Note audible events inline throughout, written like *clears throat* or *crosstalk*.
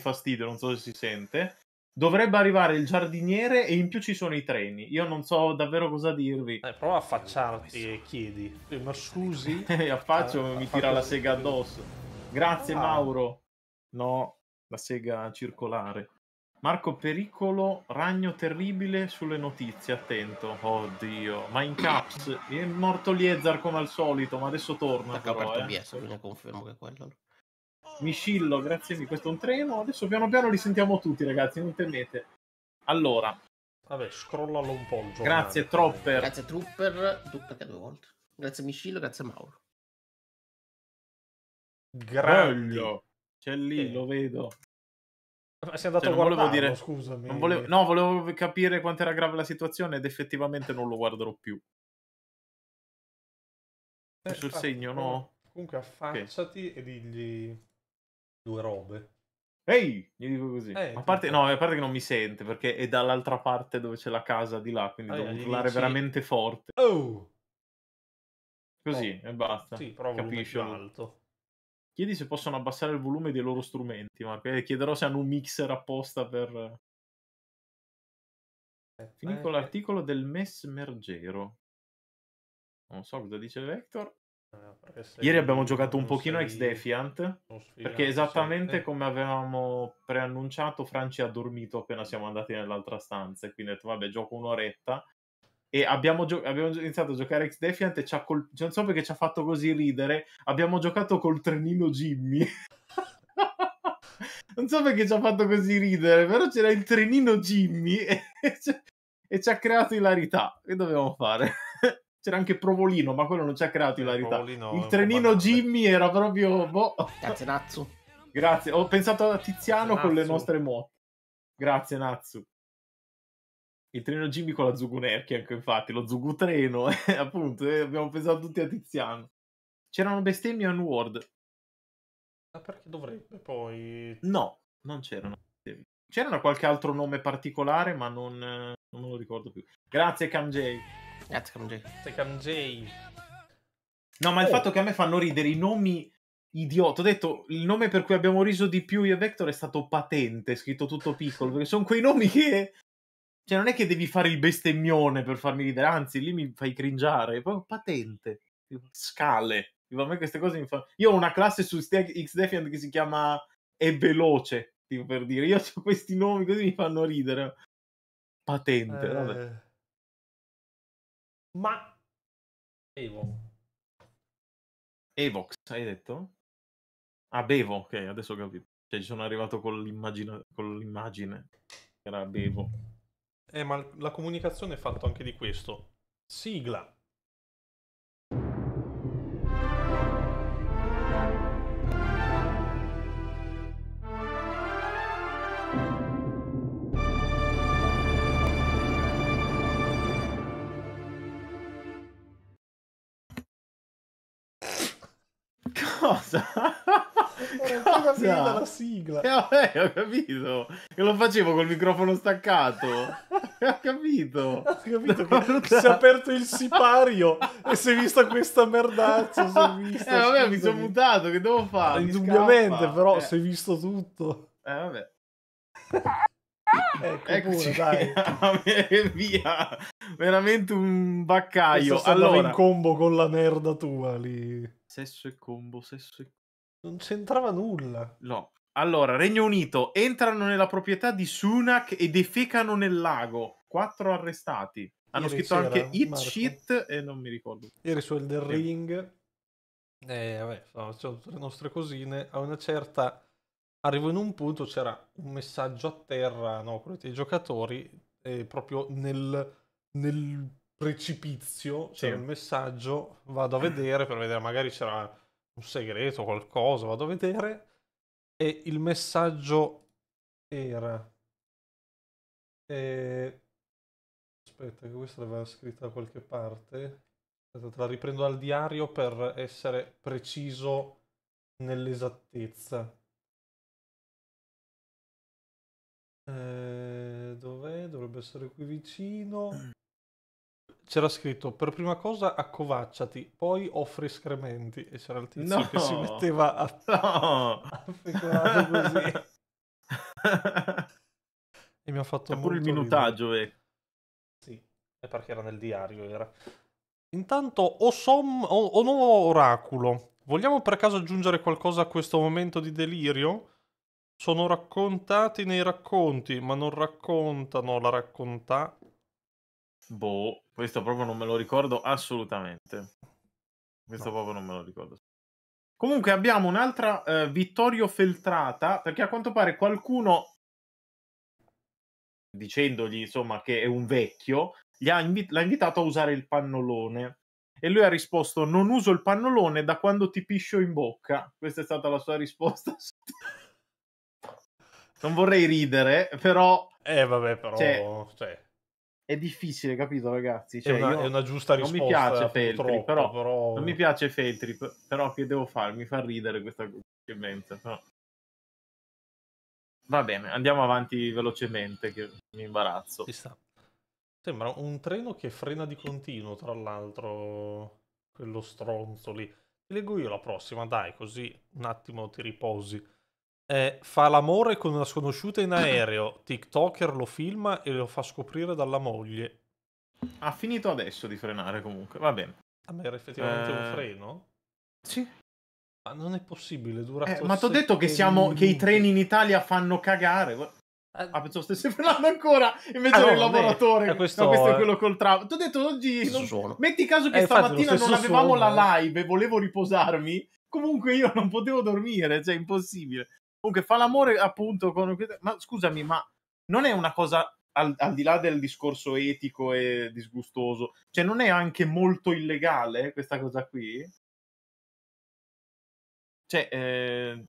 fastidio, non so se si sente. Dovrebbe arrivare il giardiniere e in più ci sono i treni. Io non so davvero cosa dirvi. Eh, prova a eh, affacciarti e chiedi. Eh, ma scusi? *laughs* Eh, affaccio, eh, mi tira la sega addosso. Grazie ah. Mauro. No, la sega circolare. Marco Pericolo, ragno terribile sulle notizie, attento. Oddio, ma in caps è morto Liezar come al solito, ma adesso torna. Sta aperto eh. Bies, quindi confermo che quello. Miscillo, grazie mille, questo è un treno. Adesso piano piano li sentiamo tutti, ragazzi, non temete. Allora. Vabbè, scrollalo un po'. giornale. grazie, Tropper. Grazie, Trooper. Duplicate due volte. Grazie, Miscillo, grazie, Mauro. Grande. C'è lì, eh. lo vedo. Sei andato cioè, a guardarlo, dire... scusami. Non volevo... No, volevo capire quanto era grave la situazione ed effettivamente non lo guarderò più. Eh, sul ah, segno, no? Comunque affacciati okay. e digli due robe. Ehi, gli dico così. Eh, a, parte, no, a parte che non mi sente perché è dall'altra parte dove c'è la casa di là, quindi ah, devo urlare dici... veramente forte. Oh! Così oh. e basta. Sì, Capisci? alto. Chiedi se possono abbassare il volume dei loro strumenti, ma chiederò se hanno un mixer apposta per... Eh, Finì eh, eh. l'articolo del Mesmergero. Non so cosa dice Vector. Ieri abbiamo giocato un pochino ex Defiant perché esattamente come avevamo preannunciato Franci ha dormito appena siamo andati nell'altra stanza e quindi ha detto vabbè gioco un'oretta e abbiamo, gio- abbiamo iniziato a giocare ex Defiant e ci ha col- cioè, non so perché ci ha fatto così ridere abbiamo giocato col trenino Jimmy *laughs* non so perché ci ha fatto così ridere però c'era il trenino Jimmy *laughs* e, e ci ha creato ilarità che dovevamo fare c'era anche Provolino, ma quello non ci ha creato hilarità. Il trenino Jimmy era proprio. Boh. Grazie, Natsu. Grazie, ho pensato a Tiziano Grazie, con Natsu. le nostre motte. Grazie, Natsu. Il treno Jimmy con la Zugunerchi, anche ecco, infatti, lo Zugutreno, *laughs* eh, appunto, eh, abbiamo pensato tutti a Tiziano. C'erano bestemmie a Ward. Ma perché dovrebbe poi... No, non c'erano bestemmie. C'era qualche altro nome particolare, ma non, eh, non lo ricordo più. Grazie, Cam Grazie Cam Cam J. No, ma il oh. fatto che a me fanno ridere i nomi idioti. Ho detto il nome per cui abbiamo riso di più io e Vector è stato patente, scritto tutto piccolo, perché sono quei nomi che cioè non è che devi fare il bestemmione per farmi ridere, anzi lì mi fai cringiare, è proprio patente. Scale. a me queste cose mi fanno Io ho una classe su Xdefiant che si chiama è veloce, tipo per dire. Io ho questi nomi così mi fanno ridere. Patente, eh... vabbè. Ma Evo. Evox, hai detto? Ah, Bevo, ok, adesso ho capito. Cioè, ci sono arrivato con, l'immagine, con l'immagine. Era Bevo. Eh, ma la comunicazione è fatta anche di questo. Sigla. Cosa? Ho *laughs* *laughs* capito la sigla. Eh, vabbè, ho capito. Che lo facevo col microfono staccato. *laughs* ho capito. Ho capito che si è aperto il sipario e si è vista questa merdazza. Si è eh, vista, eh, vabbè, scusami. mi sono mutato. Che devo fare? Indubbiamente, scappa. però, eh. si è visto tutto. Eh, vabbè. Ecco Eccoci pure, dai. via veramente un baccaio. Allora, in combo con la merda tua lì. Sesso e combo, sesso e... Non c'entrava nulla. No. Allora, Regno Unito, entrano nella proprietà di Sunak e defecano nel lago. Quattro arrestati. Hanno Ieri scritto anche Hit Shit e non mi ricordo. Ieri su Elden Ring. Eh, vabbè, stavo tutte le nostre cosine. A una certa arrivo in un punto c'era un messaggio a terra no, con i giocatori eh, proprio nel nel precipizio c'è cioè sì. il messaggio, vado a *clears throat* vedere per vedere, magari c'era un segreto, qualcosa, vado a vedere e il messaggio era... E... Eh, aspetta, che questa l'aveva scritta da qualche parte. Aspetta, te la riprendo dal diario per essere preciso nell'esattezza. Eh, dov'è? Dovrebbe essere qui vicino c'era scritto per prima cosa accovacciati, poi offri escrementi e c'era il tizio no, che si metteva a, no. a così. *laughs* e mi ha fatto... pure il minutaggio è... Eh. Sì, è perché era nel diario, era. Intanto, Osom, o, o nuovo oracolo, vogliamo per caso aggiungere qualcosa a questo momento di delirio? Sono raccontati nei racconti, ma non raccontano la raccontà Boh, questo proprio non me lo ricordo assolutamente. Questo no. proprio non me lo ricordo. Comunque abbiamo un'altra eh, Vittorio Feltrata, perché a quanto pare qualcuno, dicendogli insomma che è un vecchio, l'ha invitato a usare il pannolone. E lui ha risposto, non uso il pannolone da quando ti piscio in bocca. Questa è stata la sua risposta. *laughs* non vorrei ridere, però... Eh vabbè, però... Cioè... Cioè è difficile, capito, ragazzi? Cioè, è, una, è, una, giusta risposta. Non mi piace Feltri, però, però, Non mi piace Feltri, però che devo fare? Mi fa ridere questa scemenza. Però... Va bene, andiamo avanti velocemente, che mi imbarazzo. Ci sta. Sembra un treno che frena di continuo, tra l'altro, quello stronzo lì. leggo io la prossima, dai, così un attimo ti riposi. Eh, fa l'amore con una sconosciuta in aereo, TikToker lo filma e lo fa scoprire dalla moglie. Ha finito adesso di frenare comunque, va bene. Ah, a me era effettivamente eh... un freno? Sì. Ma non è possibile, dura eh, Ma ti ho detto che, siamo, che, i treni in Italia fanno cagare. Eh. Ah, pensavo stessi parlando ancora invece ah, no, lavoratore. È questo, no, questo è quello col travo. Ti ho detto oggi. Non... Metti caso che eh, stamattina non avevamo suono, la eh. live e volevo riposarmi comunque io non potevo dormire, cioè impossibile comunque fa l'amore appunto con... Ma scusami, ma non è una cosa al, al, di là del discorso etico e disgustoso, cioè non è anche molto illegale eh, questa cosa qui? Cioè, eh...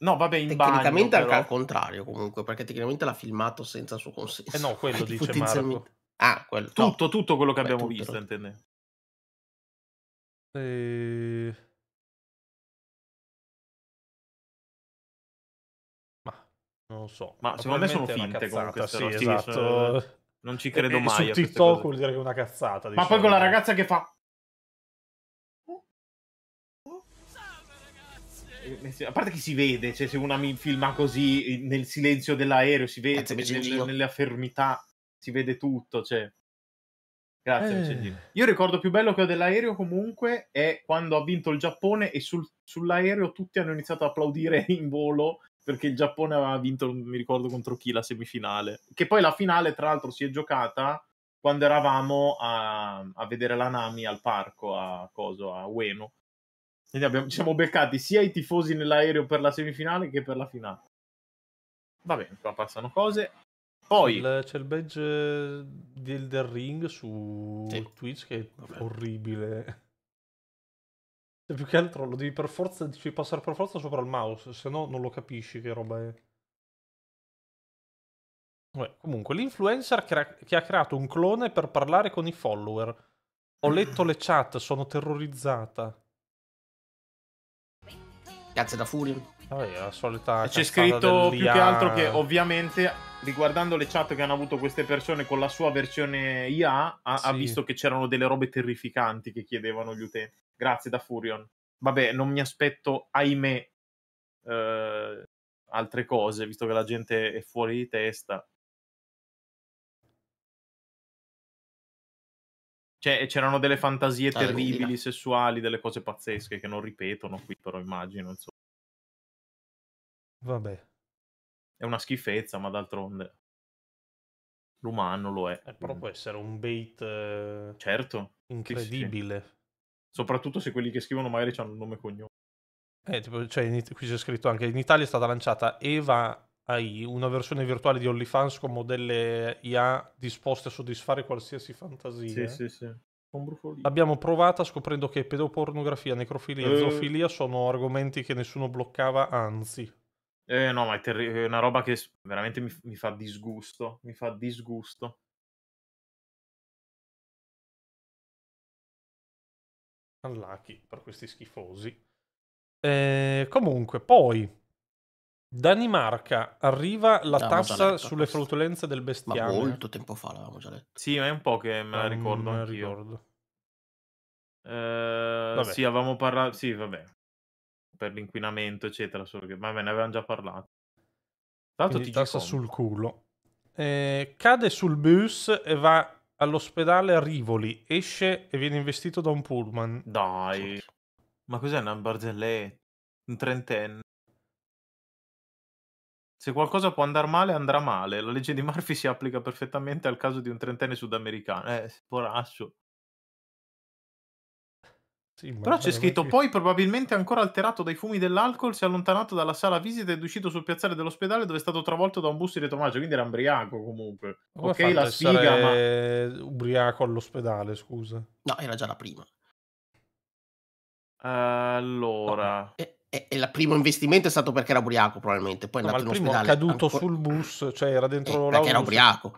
no, vabbè, in tecnicamente bagno, anche però... al contrario, comunque, perché tecnicamente l'ha filmato senza suo consenso. Eh no, quello *laughs* dice potenzialmente... Marco. Ah, quello. Tutto, no. tutto quello che Beh, abbiamo tutto, visto, intende. E... Eh, Non lo so. Ma secondo me sono finte comunque. Sì, no? esatto. Sono... Eh, non ci credo e, mai. Su TikTok vuol dire che è una cazzata. Diciamo. Ma poi con la diciamo. ragazza che fa... a parte che si vede, cioè se una mi filma così eh, nel silenzio dell'aereo, si vede Grazie, nel, nella fermità, si vede tutto, cioè. Grazie, eh. Io ricordo più bello che ho dell'aereo comunque è quando ha vinto il Giappone e sul, sull'aereo tutti hanno iniziato ad applaudire in volo perché il Giappone aveva vinto, non mi ricordo contro chi, la semifinale, che poi la finale tra l'altro si è giocata quando eravamo a, a vedere la Nami al parco a, Coso, a Ueno. Quindi abbiamo, ci siamo beccati sia i tifosi nell'aereo per la semifinale che per la finale. Va bene, qua passano cose. Poi c'è il, c'è il badge eh, del, del ring su sì. Twitch che è orribile. E più che altro lo devi per forza, devi passare per forza sopra il mouse, se no non lo capisci che roba è. Beh, comunque, l'influencer che ha creato un clone per parlare con i follower. Ho letto le chat, sono terrorizzata. Cazzo da furio. Vabbè, la solita. C'è scritto più che altro che ovviamente riguardando le chat che hanno avuto queste persone con la sua versione IA, ha, sì. ha visto che c'erano delle robe terrificanti che chiedevano gli utenti. Grazie da Furion. Vabbè, non mi aspetto, ahimè, eh, altre cose, visto che la gente è fuori di testa. Cioè, c'erano delle fantasie terribili, guida. sessuali, delle cose pazzesche che non ripetono qui, però immagino, insomma. Vabbè. È una schifezza, ma d'altronde l'umano lo è. Eh, però mm. può essere un bait eh... certo. incredibile. Sì, sì. Soprattutto se quelli che scrivono magari hanno il nome e cognome. Eh, tipo, cioè, qui c'è scritto anche in Italia è stata lanciata Eva AI, una versione virtuale di OnlyFans con modelle IA disposte a soddisfare qualsiasi fantasia. Sì, sì, sì. L'abbiamo provata scoprendo che pedopornografia, necrofilia e eh. zoofilia sono argomenti che nessuno bloccava, anzi. Eh, no, ma è, terri- una roba che veramente mi, mi fa disgusto. Mi fa disgusto. Unlucky per questi schifosi. Eh, comunque, poi Danimarca arriva la L'avevamo tassa letto sulle questo. flatulenze del Ma bestiame. molto tempo fa l'avevamo già letto. Sì, ma è un po' che me la Non ehm, ricordo me la ricordo. Eh, sì, avevamo parlato. Sì, vabbè per l'inquinamento, eccetera. Solo che, vabbè, ne avevamo già parlato. Tanto ti tassa sul culo. Eh, cade sul bus e va all'ospedale a Rivoli, esce e viene investito da un pullman. Dai, ma cos'è una barzelletta? Un trentenne? Se qualcosa può andare male, andrà male. La legge di Murphy si applica perfettamente al caso di un trentenne sudamericano. Eh, poraccio. Sì, Però c'è scritto: che... Poi, probabilmente ancora alterato dai fumi dell'alcol, si è allontanato dalla sala visita ed è uscito sul piazzale dell'ospedale dove è stato travolto da un bus di retromaggio. Quindi era ubriaco comunque. Come ok, la sfiga, ma. ubriaco all'ospedale, scusa. No, era già la prima. Allora. No, e, e, e il primo investimento è stato perché era ubriaco, probabilmente. Poi è no, ma in primo è caduto ancora... sul bus, cioè era dentro eh, Perché era ubriaco.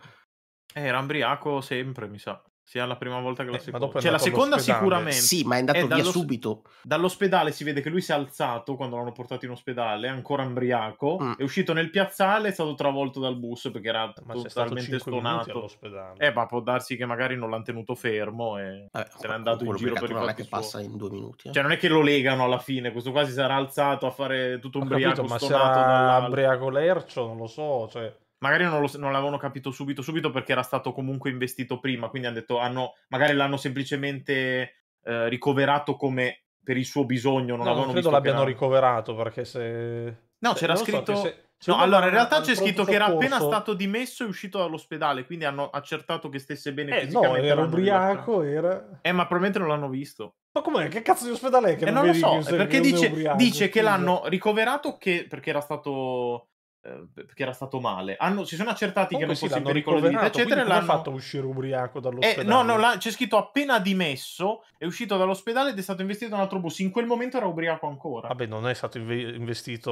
Eh, era ubriaco sempre, mi sa. Sia la prima volta che la eh, seconda. Cioè, la seconda sicuramente. Sì, ma è andato eh, via subito. Dall'ospedale si vede che lui si è alzato quando l'hanno portato in ospedale, ancora embriaco. Mm. È uscito nel piazzale, è stato travolto dal bus perché era ma totalmente stonato. Eh, ma può darsi che magari non l'hanno tenuto fermo e Vabbè, se n'è andato in giro per il Non è che suo. passa in due minuti. Eh. Cioè, non è che lo legano alla fine. Questo qua si sarà alzato a fare tutto un briaco. Ma se era embriaco lercio, non lo so. Cioè magari non, lo, non, l'avevano capito subito, subito perché era stato comunque investito prima, quindi hanno detto, hanno, magari l'hanno semplicemente eh, ricoverato come per il suo bisogno. Non, no, non credo l'abbiano era... ricoverato perché se... No, se, c'era scritto... So, se, se no, allora in realtà c'è scritto che era appena stato dimesso e uscito dall'ospedale, quindi hanno accertato che stesse bene eh, No, era ubriaco, era... Eh, ma probabilmente non l'hanno visto. Ma com'è? Che cazzo di ospedale è che eh, non, non lo so, perché dice, ubriaco, dice che l'hanno ricoverato che, perché era stato Ehm, perché era stato male. Hanno, si sono accertati Comunque che non sì, fosse in pericolo di vita, eccetera. L'hanno fatto uscire ubriaco dall'ospedale. Eh, no, no, c'è scritto appena dimesso, è uscito dall'ospedale ed è stato investito in un altro bus. In quel momento era ubriaco ancora. Vabbè, non è stato inve- investito.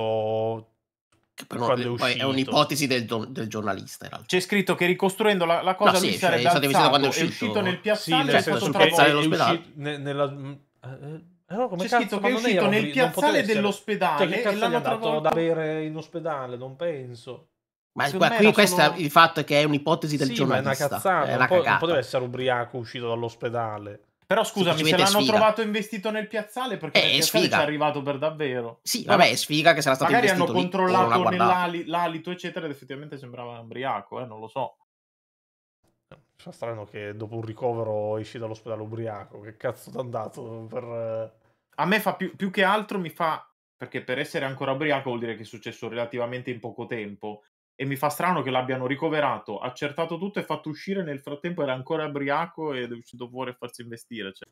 Però, quando è, uscito. è un'ipotesi del, del giornalista. In C'è scritto che ricostruendo la, la cosa no, lui sì, sarebbe cioè, è, alzato, è, uscito, è uscito nel piazzale, sì, è stato travolto. Nel, nella, mm, eh, eh come C'è scritto che è uscito nel piazzale dell'ospedale cioè, e l'hanno trovato da bere in ospedale, non penso. Ma qua, qui questo sono... il fatto è che è un'ipotesi del sì, giornalista. è una cazzata, è una non, non poteva essere ubriaco uscito dall'ospedale. Però scusami, se l'hanno sfiga. trovato investito nel piazzale perché eh, nel piazzale sfiga. ci è arrivato per davvero. Sì, vabbè, è sfiga che sarà stato Magari investito Magari hanno controllato nell'ali, l'alito, eccetera, ed effettivamente sembrava ubriaco, eh, non lo so. Fa strano che dopo un ricovero esci dall'ospedale ubriaco, che cazzo ti andato per... Eh, a me fa più, più che altro mi fa perché per essere ancora ubriaco vuol dire che è successo relativamente in poco tempo e mi fa strano che l'abbiano ricoverato, accertato tutto e fatto uscire nel frattempo era ancora ubriaco ed è uscito fuori a farsi investire, cioè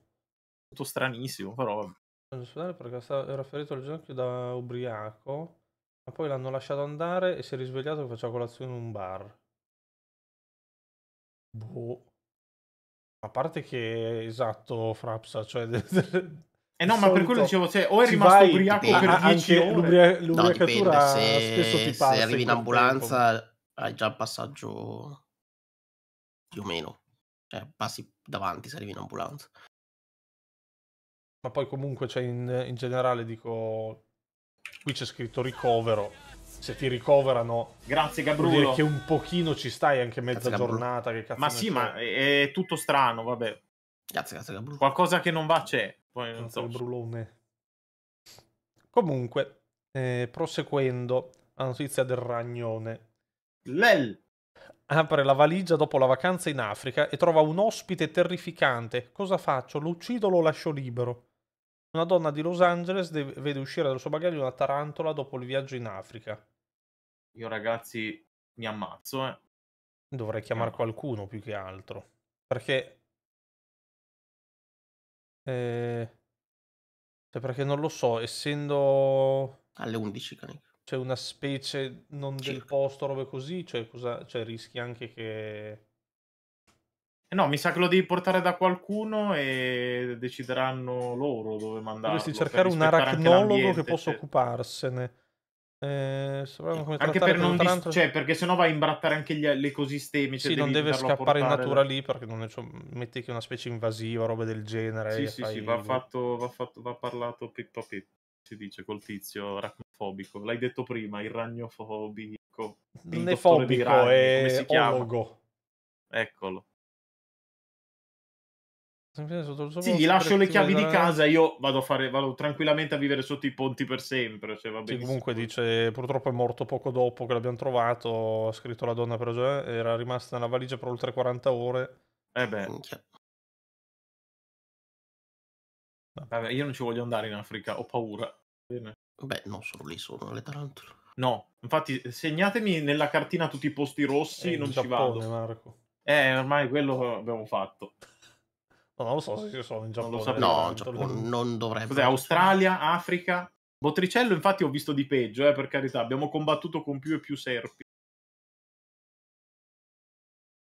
tutto stranissimo, però vabbè. perché era ferito al ginocchio da ubriaco, ma poi l'hanno lasciato andare e si è risvegliato che faceva colazione in un bar. Boh. A parte che esatto, Frapsa, cioè *laughs* Eh no, ma per quello dicevo, cioè, o è rimasto vai, ubriaco dipende. per 10 ore. L'ubria- l'ubriacatura no, se, spesso ti passa. Se arrivi in ambulanza tempo. hai già il passaggio più o meno. Cioè, passi davanti se arrivi in ambulanza. Ma poi comunque, cioè, in, in generale dico, qui c'è scritto ricovero. Se ti ricoverano, grazie Gabriele. Vuol dire che un pochino ci stai anche mezza grazie, giornata. Che cazzo ma sì, c'è? ma è tutto strano, vabbè. Grazie, grazie Gabriele. Qualcosa che non va c'è. Poi non so. Il brulone. Comunque, eh, proseguendo, la notizia del ragnone. Lel! Apre la valigia dopo la vacanza in Africa e trova un ospite terrificante. Cosa faccio? Lo uccido o lo lascio libero? Una donna di Los Angeles deve, vede uscire dal suo bagaglio una tarantola dopo il viaggio in Africa. Io ragazzi mi ammazzo, eh. Dovrei chiamare qualcuno più che altro. Perché Ehm, cioè perché non lo so, essendo Alle 11 carico. c'è una specie non del posto, robe così, cioè, cosa, cioè rischi anche che... Eh, no, mi sa che lo devi portare da qualcuno e decideranno loro dove mandarlo. Dovresti cercare un rispettare arachnologo che possa cioè. occuparsene. Eh, anche per non dis- cioè, perché sennò va a imbrattare anche gli, ecosistemi. Cioè sì, non deve scappare in natura lì perché non è, cioè, metti che è una specie invasiva, roba del genere. Sì, sì, fai... sì, va, fatto, va, fatto, va parlato pippa pip, si dice col tizio arachnofobico. L'hai detto prima, il ragnofobico. Il non è fobico, ragni, è omologo. Eccolo. Sì, gli lascio le chiavi vedere... di casa e io vado, fare, vado, tranquillamente a vivere sotto i ponti per sempre. Cioè, sì, comunque dice, purtroppo è morto poco dopo che l'abbiamo trovato, ha scritto la donna, però era rimasta nella valigia per oltre 40 ore. Eh beh. Vabbè, io non ci voglio andare in Africa, ho paura. Bene. Beh, non sono lì sono le tarantole. No, infatti segnatemi nella cartina tutti i posti rossi, eh, non Giappone, ci vado. Marco. Eh, ormai quello abbiamo fatto non lo so se io sono in Giappone. So, eh, no, Giappone non, dovrebbe. Cos'è? Australia, Africa. Bottricello, infatti, ho visto di peggio, eh, per carità. Abbiamo combattuto con più e più serpi.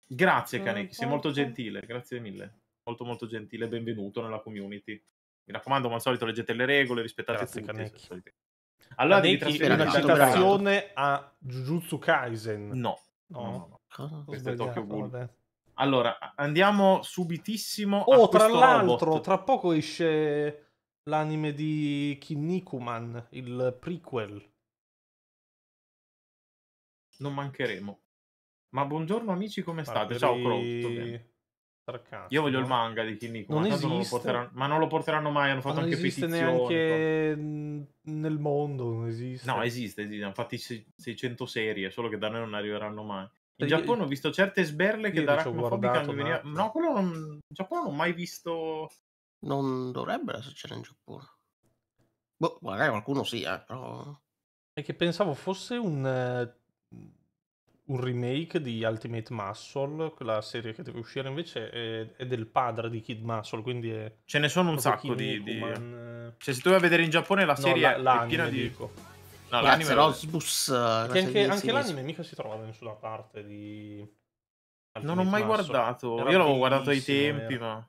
Grazie, Kaneki, sei molto gentile. Grazie mille. Molto, molto gentile. Benvenuto nella community. Mi raccomando, come al solito, leggete le regole, rispettate Grazie, tutti. Allora, devi trasferire una citazione a Jujutsu Kaisen. No. No, no, no. Questo è Tokyo Ghoul. Allora, andiamo subitissimo oh, tra l'altro, robot. tra poco esce l'anime di Kinnikuman, il prequel. Non mancheremo. Ma buongiorno amici, come Parleri... state? Ciao Crow, Io voglio il manga di Kinnikuman, non esiste. Non lo porteranno, ma non lo porteranno mai, hanno fatto ma anche petizioni. Non esiste neanche nel mondo, non esiste. No, esiste, esiste. hanno fatto 600 serie, solo che da noi non arriveranno mai. In Giappone ho visto certe sberle che da arachnofobica No, quello non... in Giappone non ho mai visto... Non dovrebbe succedere in Giappone. Boh, magari qualcuno sì, eh, però... È che pensavo fosse un, eh, un remake di Ultimate Muscle, quella serie che deve uscire invece è, è del padre di Kid Muscle, quindi è... Ce ne sono un sacco di... di... Eh. Cioè se tu vai a vedere in Giappone la serie no, la, è piena di... Dico No, l'anime Rosbus. Eh, anche, anche, anche l'anime mica si trova da nessuna parte di... Non ho mai masso. guardato. Era Io l'avevo guardato ai tempi, era. ma...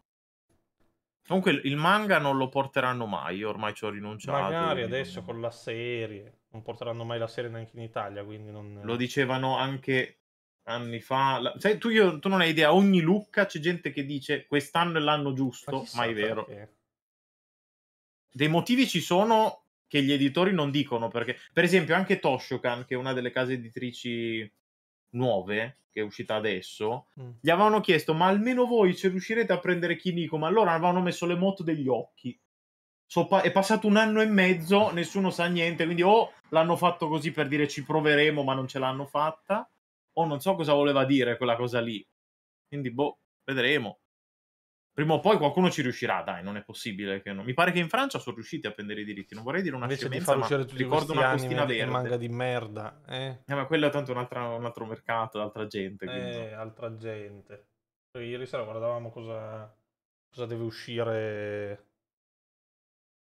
Comunque il manga non lo porteranno mai, ormai ci ho rinunciato. Magari adesso non... con la serie, non porteranno mai la serie neanche in Italia, quindi non... Lo dicevano anche anni fa. La... Sai, tu, io, tu, non hai idea, ogni Lucca c'è gente che dice quest'anno è l'anno giusto, ma, ma è vero. Perché? Dei motivi ci sono che gli editori non dicono perché, per esempio, anche Toshokan, che è una delle case editrici nuove che è uscita adesso, mm. gli avevano chiesto: Ma almeno voi ci riuscirete a prendere Kiniko? Ma allora avevano messo le moto degli occhi. So è passato un anno e mezzo, nessuno sa niente, quindi o l'hanno fatto così per dire ci proveremo, ma non ce l'hanno fatta, o non so cosa voleva dire quella cosa lì. Quindi, boh, vedremo. Prima o poi qualcuno ci riuscirà, dai, non è possibile che no. Mi pare che in Francia sono riusciti a prendere i diritti, non vorrei dire una Invece scemenza, di far uscire tutti ricordo una postina verde. manga di merda, eh? eh ma quello è tanto un altro, un altro mercato, altra gente, eh, quindi. Eh, altra gente. ieri sera guardavamo cosa, cosa deve uscire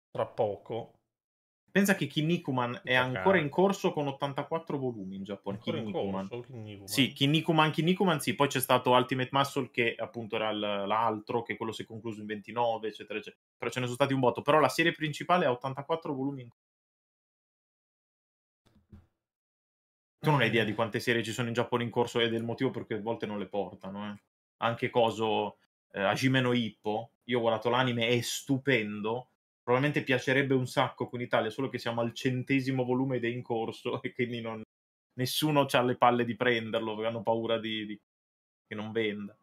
tra poco Pensa che Kinnikuman è ancora in corso con 84 volumi in Giappone. Kinnikuman. Sì, Kinnikuman, Kinnikuman, sì. Poi c'è stato Ultimate Muscle che appunto era l'altro, che quello si è concluso in 29, eccetera, eccetera. Però ce ne sono stati un botto. Però la serie principale ha 84 volumi in corso. Tu non hai idea di quante serie ci sono in Giappone in corso e del motivo perché a volte non le portano. Eh. Anche coso eh, Hajime no Hippo, io ho guardato l'anime, è stupendo, probabilmente piacerebbe un sacco con in Italia, solo che siamo al centesimo volume ed è in corso *laughs* e quindi non... nessuno ha le palle di prenderlo, perché hanno paura di, di... che non venda.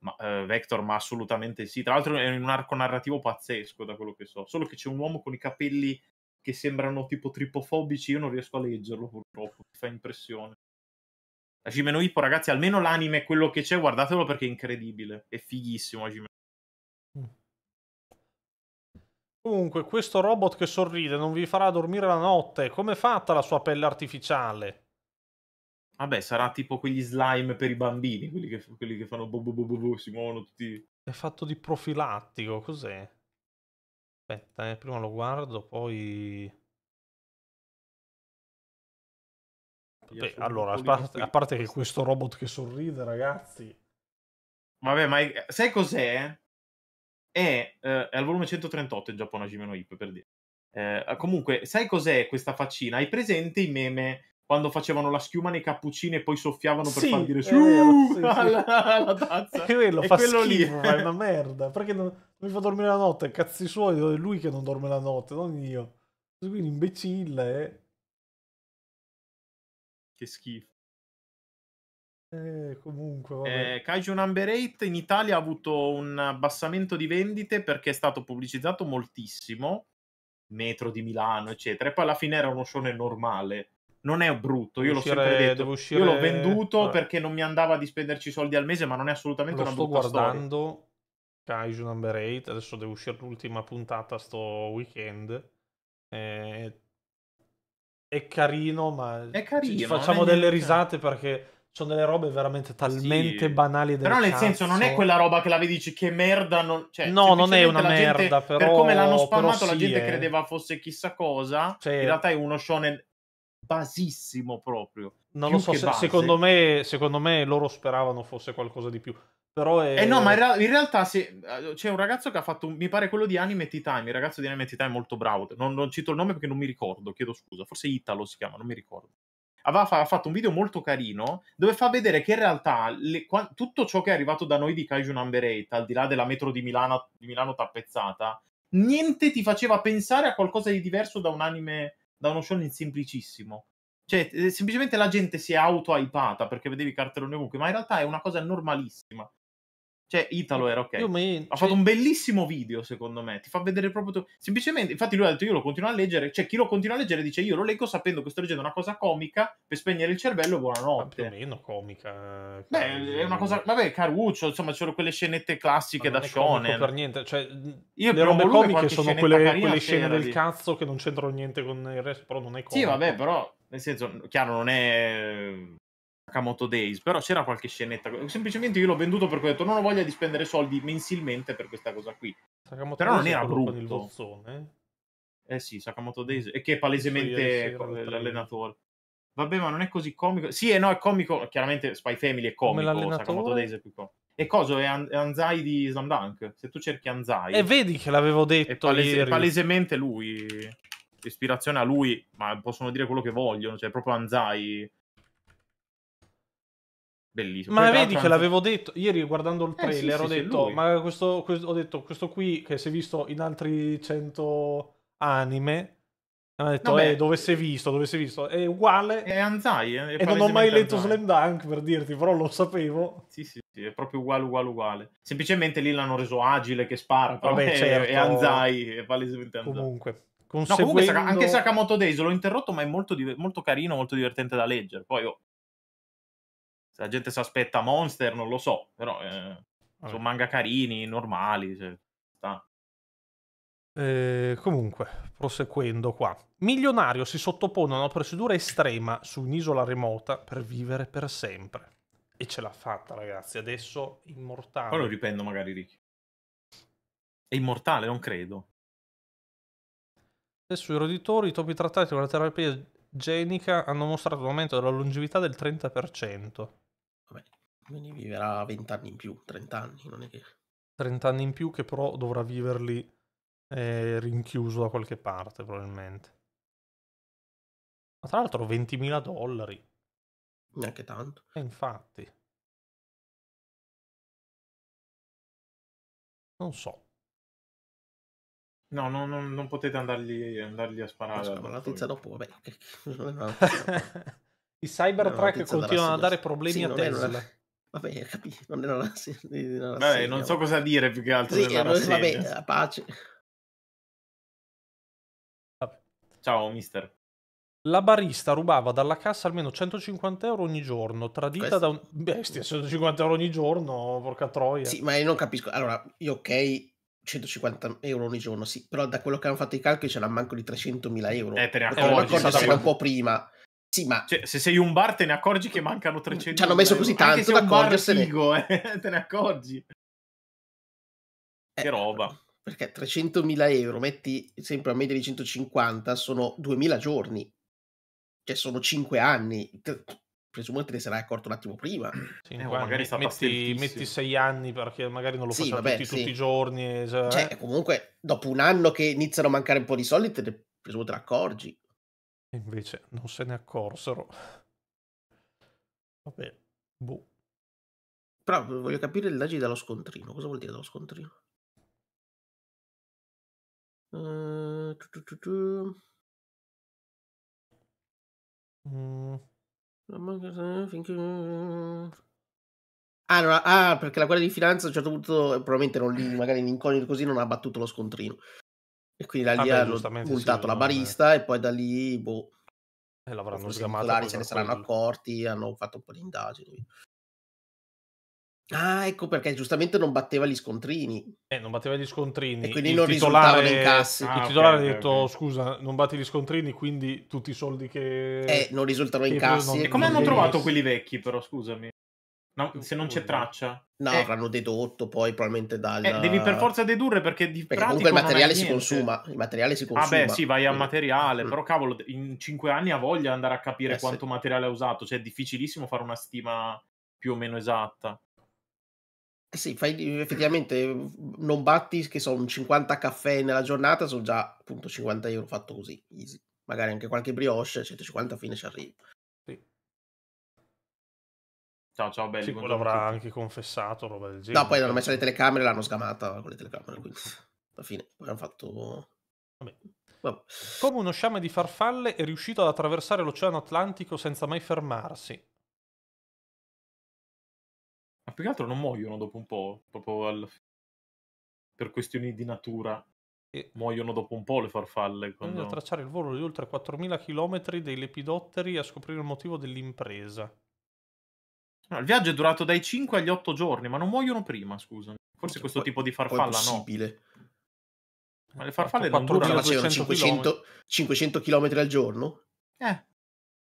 Ma, uh, Vector, ma assolutamente sì. Tra l'altro è in un arco narrativo pazzesco, da quello che so. Solo che c'è un uomo con i capelli che sembrano tipo tripofobici, io non riesco a leggerlo purtroppo, mi fa impressione. Ajime no Hippo, ragazzi, almeno l'anime, è quello che c'è, guardatelo perché è incredibile, è fighissimo Ajime Comunque, questo robot che sorride non vi farà dormire la notte. Come è fatta la sua pelle artificiale? Vabbè, sarà tipo quegli slime per i bambini, quelli che, quelli che fanno boh boh boh boh, si muovono tutti. È fatto di profilattico, cos'è? Aspetta, eh, prima lo guardo, poi... Beh, allora, a parte, a parte, che questo robot che sorride, ragazzi... Vabbè, ma sai cos'è? è, eh, è al volume 138 in Giappone Hajime no Ip, per dire. Eh, comunque, sai cos'è questa faccina? Hai presente i meme quando facevano la schiuma nei cappuccini e poi soffiavano per sì, far dire su sì, sì. *laughs* alla, alla tazza? E quello, e fa quello schifo, lì. è una merda. Perché non, non mi fa dormire la notte? Cazzi suoi, è lui che non dorme la notte, non io. Quindi imbecille, eh. Che schifo. Eh, comunque, vabbè. Eh, Kaiju Number 8 in Italia ha avuto un abbassamento di vendite perché è stato pubblicizzato moltissimo, metro di Milano, eccetera, e poi alla fine era uno show normale. Non è brutto, io devo l'ho sempre detto. Uscire... Io l'ho venduto no. perché non mi andava di spenderci soldi al mese, ma non è assolutamente Lo una brutta storia. Sto guardando Kaiju Number 8, adesso devo uscire l'ultima puntata sto weekend. Eh, è carino, ma è carino, facciamo delle risate perché sono delle robe veramente talmente sì. banali. Del però nel cazzo. senso non è quella roba che la vedi dici che merda. Non... Cioè, no, non è una merda. Gente, però, per come l'hanno spammato, la gente eh. credeva fosse chissà cosa. Cioè, in realtà è uno shonen basissimo proprio. Non lo so, se, secondo, me, secondo me loro speravano fosse qualcosa di più. Però è... Eh no, ma in, ra- in realtà se, eh, c'è un ragazzo che ha fatto, mi pare quello di Anime T-Time, il ragazzo di Anime T-Time è molto bravo, non, non, cito il nome perché non mi ricordo, chiedo scusa, forse Italo si chiama, non mi ricordo aveva, fa- fatto un video molto carino dove fa vedere che in realtà le, qua- tutto ciò che è arrivato da noi di Kaiju Number 8, al di là della metro di Milano, di Milano tappezzata, niente ti faceva pensare a qualcosa di diverso da un anime, da uno shonen semplicissimo. Cioè, eh, semplicemente la gente si è auto-hypata perché vedevi cartellone ovunque, ma in realtà è una cosa normalissima. Cioè, Italo era ok. Mi... Ha cioè fatto un bellissimo video, secondo me. Ti fa vedere proprio. Tu... Semplicemente, infatti, lui ha detto: Io lo continuo a leggere. Cioè, chi lo continua a leggere dice: Io lo leggo sapendo che sto leggendo una cosa comica per spegnere il cervello. Ah, buonanotte. Ma più o meno comica. Eh, Beh, è una cosa. Vabbè, Caruccio, insomma, c'erano quelle scenette classiche da shonen. per niente. Cioè, Io le robe comiche sono quelle, quelle scene del cazzo che non c'entrano niente con il resto. Però non è comico. Sì, vabbè, però. Nel senso, chiaro, non è Nakamoto Days, però c'era qualche scenetta. Semplicemente io l'ho venduto perché ho detto non ho voglia di spendere soldi mensilmente per questa cosa qui. Sakamoto però Days non era brutto. il Eh sì, Sakamoto mm. Days, e che è palesemente l'allenatore. Vabbè, ma non è così comico. Sì, e eh, no, è comico. Chiaramente Spy Family è comico, Sakamoto Days è più comico. E cosa è, An- Anzai di Slam Dunk? Se tu cerchi Anzai... E vedi che l'avevo detto è palese- palesemente lui. Ispirazione a lui, ma possono dire quello che vogliono. Cioè, è proprio Anzai Bellissimo. Ma Poi vedi che anche... l'avevo detto ieri guardando il eh, trailer, eh, sì, ho, sì, detto, ma questo, questo, ho detto questo qui che si è visto in altri 100 anime. Hanno detto, Vabbè, eh, dove sei visto, dove sei visto. È uguale. È Anzai. Eh, è e non ho mai letto Anzai. Slam Dunk, per dirti, però lo sapevo. Sì, sì, sì, è proprio uguale, uguale, uguale. Semplicemente lì l'hanno reso agile, che spara. Vabbè, è, certo. è Anzai, è palesemente Anzai. Comunque. Conseguendo... No, comunque anche Sakamoto Days l'ho interrotto, ma è molto, molto carino, molto divertente da leggere. Poi oh, se la gente si aspetta Monster, non lo so, però eh, sono manga carini, normali. Cioè, eh, comunque, proseguendo qua. Milionario si sottopone a una procedura estrema su un'isola remota per vivere per sempre. E ce l'ha fatta, ragazzi. Adesso immortale. Poi lo riprendo magari, Ricky. È immortale, non credo. Adesso i roditori, i topi trattati con la terapia genica hanno mostrato un aumento della longevità del 30%. Quindi viverà 20 anni in più, 30 anni, non è che... 30 anni in più che però dovrà viverli eh, rinchiuso da qualche parte probabilmente. Ma tra l'altro 20.000 dollari. Neanche tanto. E eh, infatti. Non so. No, no, no non potete andargli, andargli a sparare. Ma la notizia dopo, vabbè. *laughs* I cybertrack continuano a dare problemi sì, a Tesla. Era... Vabbè, eh, capito. Non, non, *laughs* non, vabbè, non so cosa dire più che altro. Sì, eh, vabbè, eh, pace. Vabbè. Ciao, mister. La barista rubava dalla cassa almeno 150 euro ogni giorno, tradita Questo... da un... *laughs* Bestia, 150 euro ogni giorno, porca troia. Sì, ma io non capisco. Allora, io ok, 150 euro ogni giorno, sì, però da quello che hanno fatto i calcoli c'era manco di 300.000 euro. Eh, te ne accorgi. un po' prima sì, ma... Cioè, se sei un bar te ne accorgi che mancano 300. Ci hanno messo così tanto da accorgersene. Figo, eh, *laughs* te ne accorgi. Eh, che roba. Perché 300.000 euro, metti sempre a media di 150, sono 2.000 giorni. Cioè sono 5 anni. Presumo che te ne sarai accorto un attimo prima. Sì, eh, guarda, magari metti, metti 6 anni perché magari non lo sì, vabbè, tutti, sì. tutti, i giorni. Eh, cioè... cioè... Eh. comunque, dopo un anno che iniziano a mancare un po' di soldi, te ne, presumo te ne accorgi. E invece non se ne accorsero. Vabbè, boh. Però voglio capire l'agi dallo scontrino. Cosa vuol dire dallo scontrino? Uh, tu, tu, tu, mm. Ah, no, ah, perché la guerra di Finanza a un certo punto, eh, probabilmente non lì, magari in incognito così, non ha battuto lo scontrino. E quindi da lì ah, hanno puntato sì, la barista no, e poi da lì, boh, e eh, l'avranno sgamato. Se ne saranno quello. accorti, hanno fatto un po' di indagini. Ah, ecco perché giustamente non batteva gli scontrini. Eh, non batteva gli scontrini. E quindi il non titolare... risultavano incassi. Ah, il titolare okay, ha detto, okay. scusa, non batti gli scontrini, quindi tutti i soldi che... Eh, non risultano incassi. E come hanno trovato quelli vecchi, però, scusami? No, se non c'è traccia. No, eh, avranno dedotto poi probabilmente dal... Eh, devi per forza dedurre perché di perché comunque il materiale si consuma. Il materiale si ah, consuma. Vabbè, ah, sì, vai al materiale, mm. però cavolo, in cinque anni ha voglia andare a capire eh, quanto sì. materiale ha usato, cioè è difficilissimo fare una stima più o meno esatta. Eh, sì, fai, effettivamente non batti che sono 50 caffè nella giornata, sono già appunto 50 euro fatto così, easy. Magari anche qualche brioche, 150 a fine ci arrivi. Ciao, ciao, belli. Sì, l'avrà anche confessato, roba del genere. No, poi hanno messo le telecamere e l'hanno sgamata con le telecamere, quindi alla fine poi hanno fatto... Vabbè. Vabbè. Come uno sciame di farfalle è riuscito ad attraversare l'oceano Atlantico senza mai fermarsi. Ma più che altro non muoiono dopo un po', proprio al... per questioni di natura. E... Muoiono dopo un po' le farfalle. Quando... a tracciare il volo di oltre 4.000 km dei lepidotteri a scoprire il motivo dell'impresa. No, il viaggio è durato dai 5 agli 8 giorni, ma non muoiono prima, scusami. Forse cioè, questo poi, tipo di farfalla no. Ma le farfalle non durano 500, 500 km al giorno? Eh.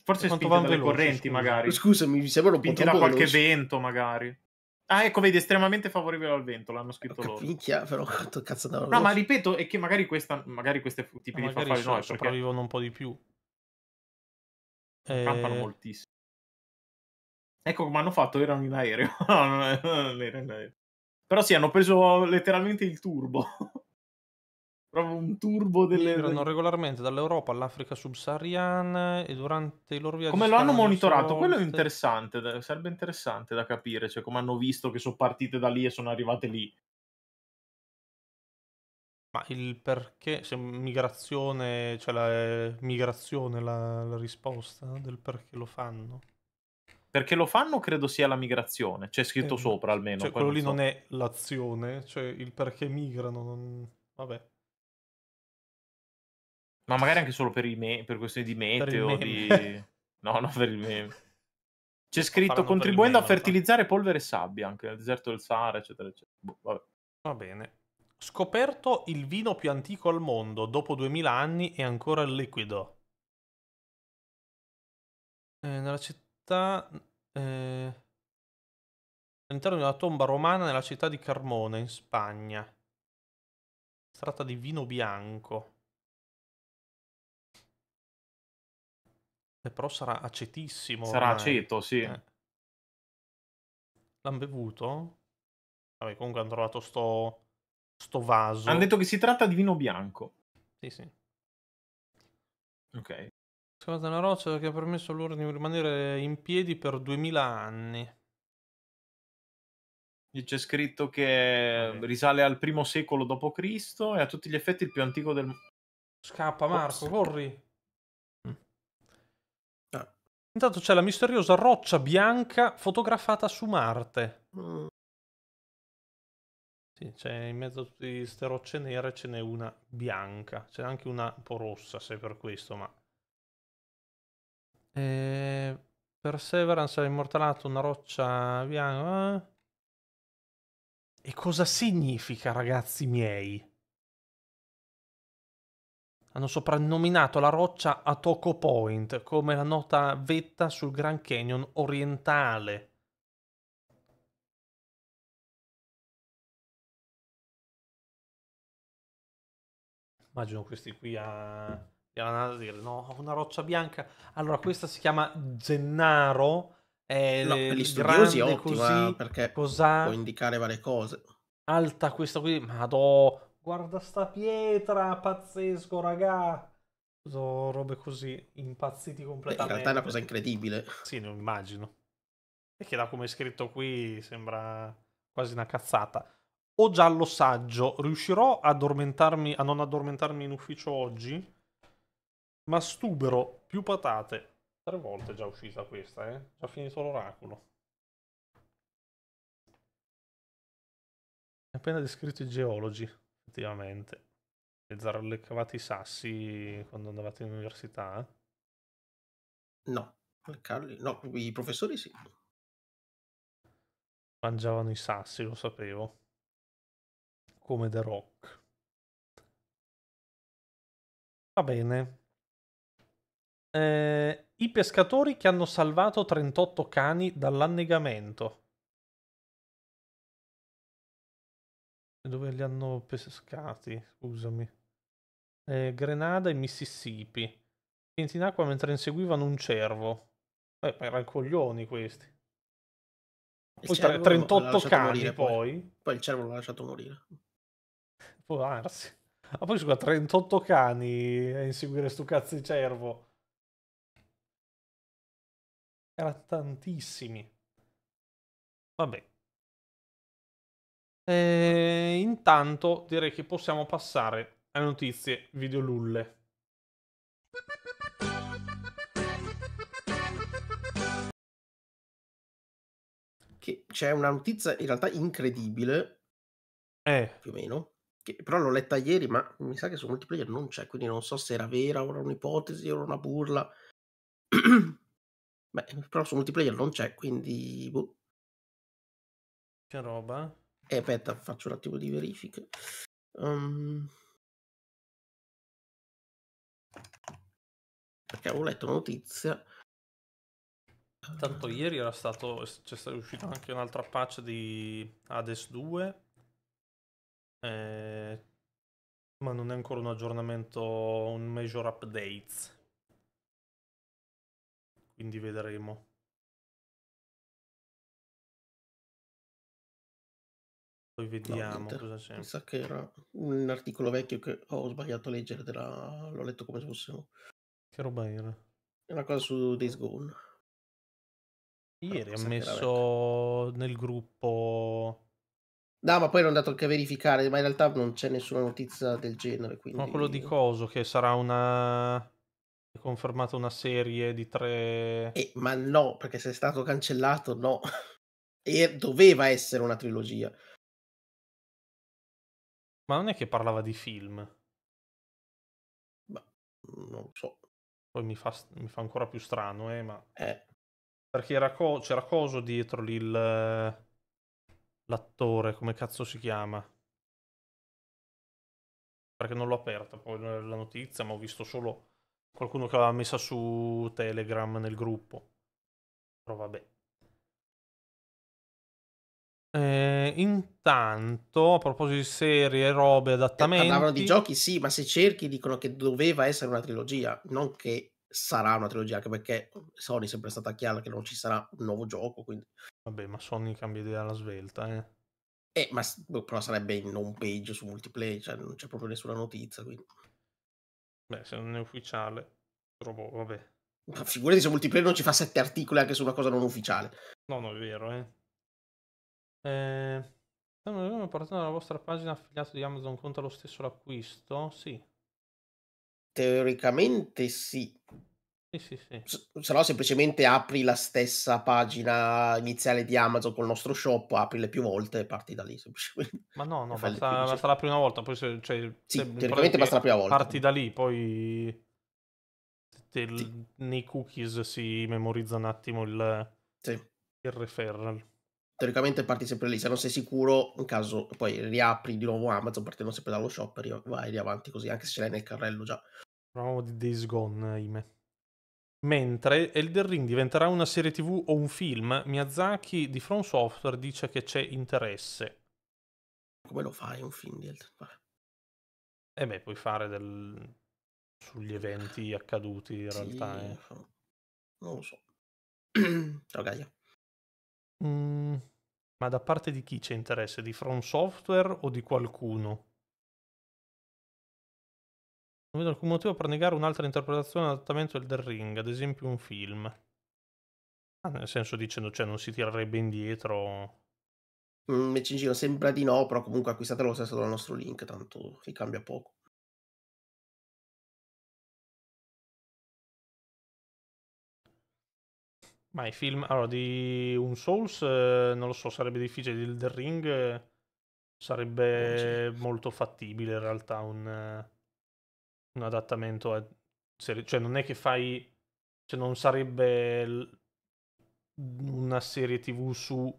Forse spinte dalle veloce, correnti, scusami. magari. Scusami, mi sembra un po' da qualche veloce. vento, magari. Ah, ecco, vedi, estremamente favorevole al vento, l'hanno scritto loro. Minchia, però quanto cazzo andava No, ma ripeto, è che magari, questa, magari questi tipi ma eh, di farfalle so, no, sopravvivono perché... un po' di più. E... Campano eh, moltissimo. Ecco come hanno fatto, erano in aereo. *laughs* Eh, no, non, è, era in aereo. Però sì, hanno preso letteralmente il turbo. *laughs* Proprio un turbo delle... Erano regolarmente dall'Europa all'Africa subsahariana e durante i loro viaggi... Come lo hanno monitorato? Quello è interessante, sarebbe interessante da capire, cioè come hanno visto che sono partite da lì e sono arrivate lì. Ma il perché, se migrazione, cioè la eh, migrazione la, la risposta del perché lo fanno? Perché lo fanno credo sia la migrazione, c'è scritto eh, sopra almeno. Cioè, quello lì so. non è l'azione, cioè il perché migrano, non... vabbè. Ma magari anche solo per, me- per questioni di meteo, per di... *laughs* no, no, per il meme. *laughs* C'è scritto contribuendo meme, a fertilizzare polvere e sabbia, anche nel deserto del Sahara, eccetera, eccetera. Boh, Va bene. Scoperto il vino più antico al mondo, dopo 2000 anni è ancora liquido. Eh, nella città città... Eh, all'interno di una tomba romana nella città di Carmona, in Spagna. Si tratta di vino bianco. E eh, però sarà acetissimo. Sarà ormai. aceto, sì. Eh. L'hanno bevuto? Vabbè, comunque hanno trovato sto, sto vaso. Hanno detto che si tratta di vino bianco. Sì, sì. Ok scalata una roccia che ha permesso loro di rimanere in piedi per 2000 anni. C'è scritto che okay. risale al primo secolo d.C. e a tutti gli effetti il più antico del mondo. Scappa Marco, Forse. corri! Mm. Ah. Intanto c'è la misteriosa roccia bianca fotografata su Marte. Mm. Sì, c'è in mezzo a tutte queste rocce nere ce n'è una bianca, c'è anche una un po' rossa se per questo, ma eh, Perseverance ha immortalato una roccia bianca. Eh? E cosa significa, ragazzi miei? Hanno soprannominato la roccia Atoco Point come la nota vetta sul Grand Canyon orientale. Immagino questi qui a erano andati a dire no, una roccia bianca. Allora questa si chiama Gennaro. È no, per gli studiosi è ottima così, eh, perché cos'ha... può indicare varie cose. Alta questa qui, madò, guarda sta pietra, pazzesco raga. So, robe così, impazziti completamente. Beh, in realtà è una cosa incredibile. Sì, non immagino. E che da come è scritto qui sembra quasi una cazzata. O giallo saggio, riuscirò a, addormentarmi, a non addormentarmi in ufficio oggi? ma stubero più patate. Tre volte è già uscita questa, eh? Ci ha finito l'oracolo. È appena descritto i geologi, effettivamente. Leccavate i sassi quando andavate in università? Eh? No, Carli, no, i professori sì. Mangiavano i sassi, lo sapevo. Come The Rock. Va bene, eh, I pescatori che hanno salvato 38 cani dall'annegamento. Dove li hanno pescati? Scusami. Eh, Grenada e Mississippi. Finti in acqua mentre inseguivano un cervo. Eh, ma erano coglioni questi. Poi 38 cani poi. poi. poi. il cervo l'ha lasciato morire. Può darsi. Ma ah, poi scusa, 38 cani a inseguire sto cazzo di cervo. Era tantissimi. Vabbè. E eh, intanto direi che possiamo passare alle notizie videolulle. Che c'è una notizia in realtà incredibile. Eh. Più o meno. Che però l'ho letta ieri, ma mi sa che su multiplayer non c'è, quindi non so se era vera o era un'ipotesi o era una burla. *clears throat* Beh, però su multiplayer non c'è, quindi... Boh. Che roba? Eh, aspetta, faccio un attimo di verifica. Um... Ehm. Perché avevo letto notizia. Tanto eh. ieri era stato, c'è stato uscito anche un'altra patch di Hades 2, eh, ma non è ancora un aggiornamento, un major update quindi vedremo. Poi vediamo no, cosa c'è. Mi sa che era un articolo vecchio che ho sbagliato a leggere, della... l'ho letto come se fosse... Che roba era? una cosa su Days Gone. Ieri ha messo nel gruppo... No, ma poi ero andato anche a verificare, ma in realtà non c'è nessuna notizia del genere. Quindi... Ma quello di Coso, che sarà una confermato una serie di tre... Eh, ma no, perché se è stato cancellato, no. *laughs* e doveva essere una trilogia. Ma non è che parlava di film? Ma mm, non lo so. Poi mi fa, mi fa ancora più strano, eh, ma... Eh. Perché co- c'era coso dietro lì L'attore, come cazzo si chiama? Perché non l'ho aperta poi la notizia, ma ho visto solo Qualcuno che l'aveva messa su Telegram nel gruppo. Però vabbè. Eh, intanto, a proposito di serie, robe, eh, adattamenti. Eh, parlavano di giochi, sì, ma se cerchi dicono che doveva essere una trilogia, non che sarà una trilogia, anche perché Sony è sempre stata chiara che non ci sarà un nuovo gioco. Quindi... Vabbè, ma Sony cambia idea alla svelta, eh. Eh, ma boh, però sarebbe in home page su multiplayer, cioè non c'è proprio nessuna notizia. Quindi. Beh, se non è ufficiale, trovo, vabbè. Ma figurati se multiplayer non ci fa sette articoli anche su una cosa non ufficiale. No, non è vero, eh. Eh, partendo dalla vostra pagina affiliato di Amazon conta lo stesso l'acquisto? Sì. Teoricamente sì. Sì, sì, sì. se no, semplicemente apri la stessa pagina iniziale di Amazon col nostro shop, aprile più volte e parti da lì. Ma no, *laughs* no, basta, basta, la prima volta. Poi se, cioè, sì, teoricamente basta la prima volta. Parti da lì, poi del, sì. nei cookies si memorizza un attimo il, sì. il referral teoricamente parti sempre lì, se non sei sicuro, in caso poi riapri di nuovo Amazon partendo sempre dallo shop, vai lì avanti così, anche se ce l'hai nel carrello già. Proviamo di Days Gone, ahimè. Mentre Elder Ring diventerà una serie tv o un film, Miyazaki di From Software dice che c'è interesse. Come lo fai un film di Elder Ring? Eh beh, puoi fare del... sugli eventi accaduti in realtà. eh. Non lo so. Ciao *clears throat* Gaia. Mm, ma da parte di chi c'è interesse? Di From Software o di qualcuno? Non vedo alcun motivo per negare un'altra interpretazione adattamento del Ring, ad esempio un film. Ah, nel senso dicendo, cioè, non si tirerebbe indietro. Mm, in giro sembra di no, però comunque acquistate lo stesso dal nostro link, tanto vi cambia poco. Ma i film, allora, di un Souls, eh, non lo so, sarebbe difficile, il The Ring eh, sarebbe boh, molto fattibile in realtà un... Eh un adattamento a cioè non è che fai cioè non sarebbe una serie TV su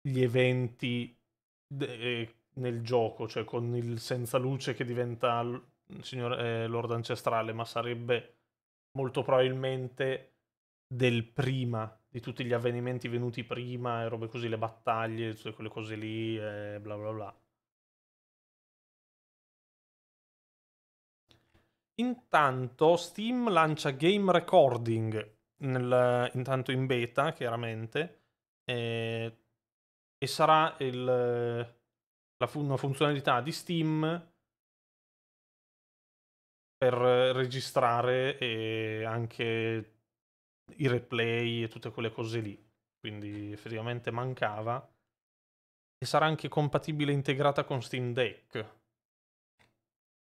gli eventi de... Eh, nel gioco, cioè con il senza luce che diventa il signor eh, Lord Ancestrale, ma sarebbe molto probabilmente del prima di tutti gli avvenimenti venuti prima e robe così, le battaglie, tutte quelle cose lì, e eh, bla bla bla. Intanto Steam lancia Game Recording, nel, intanto in beta chiaramente, e, e sarà il, la, una funzionalità di Steam per registrare e anche i replay e tutte quelle cose lì. Quindi effettivamente mancava. E sarà anche compatibile integrata con Steam Deck.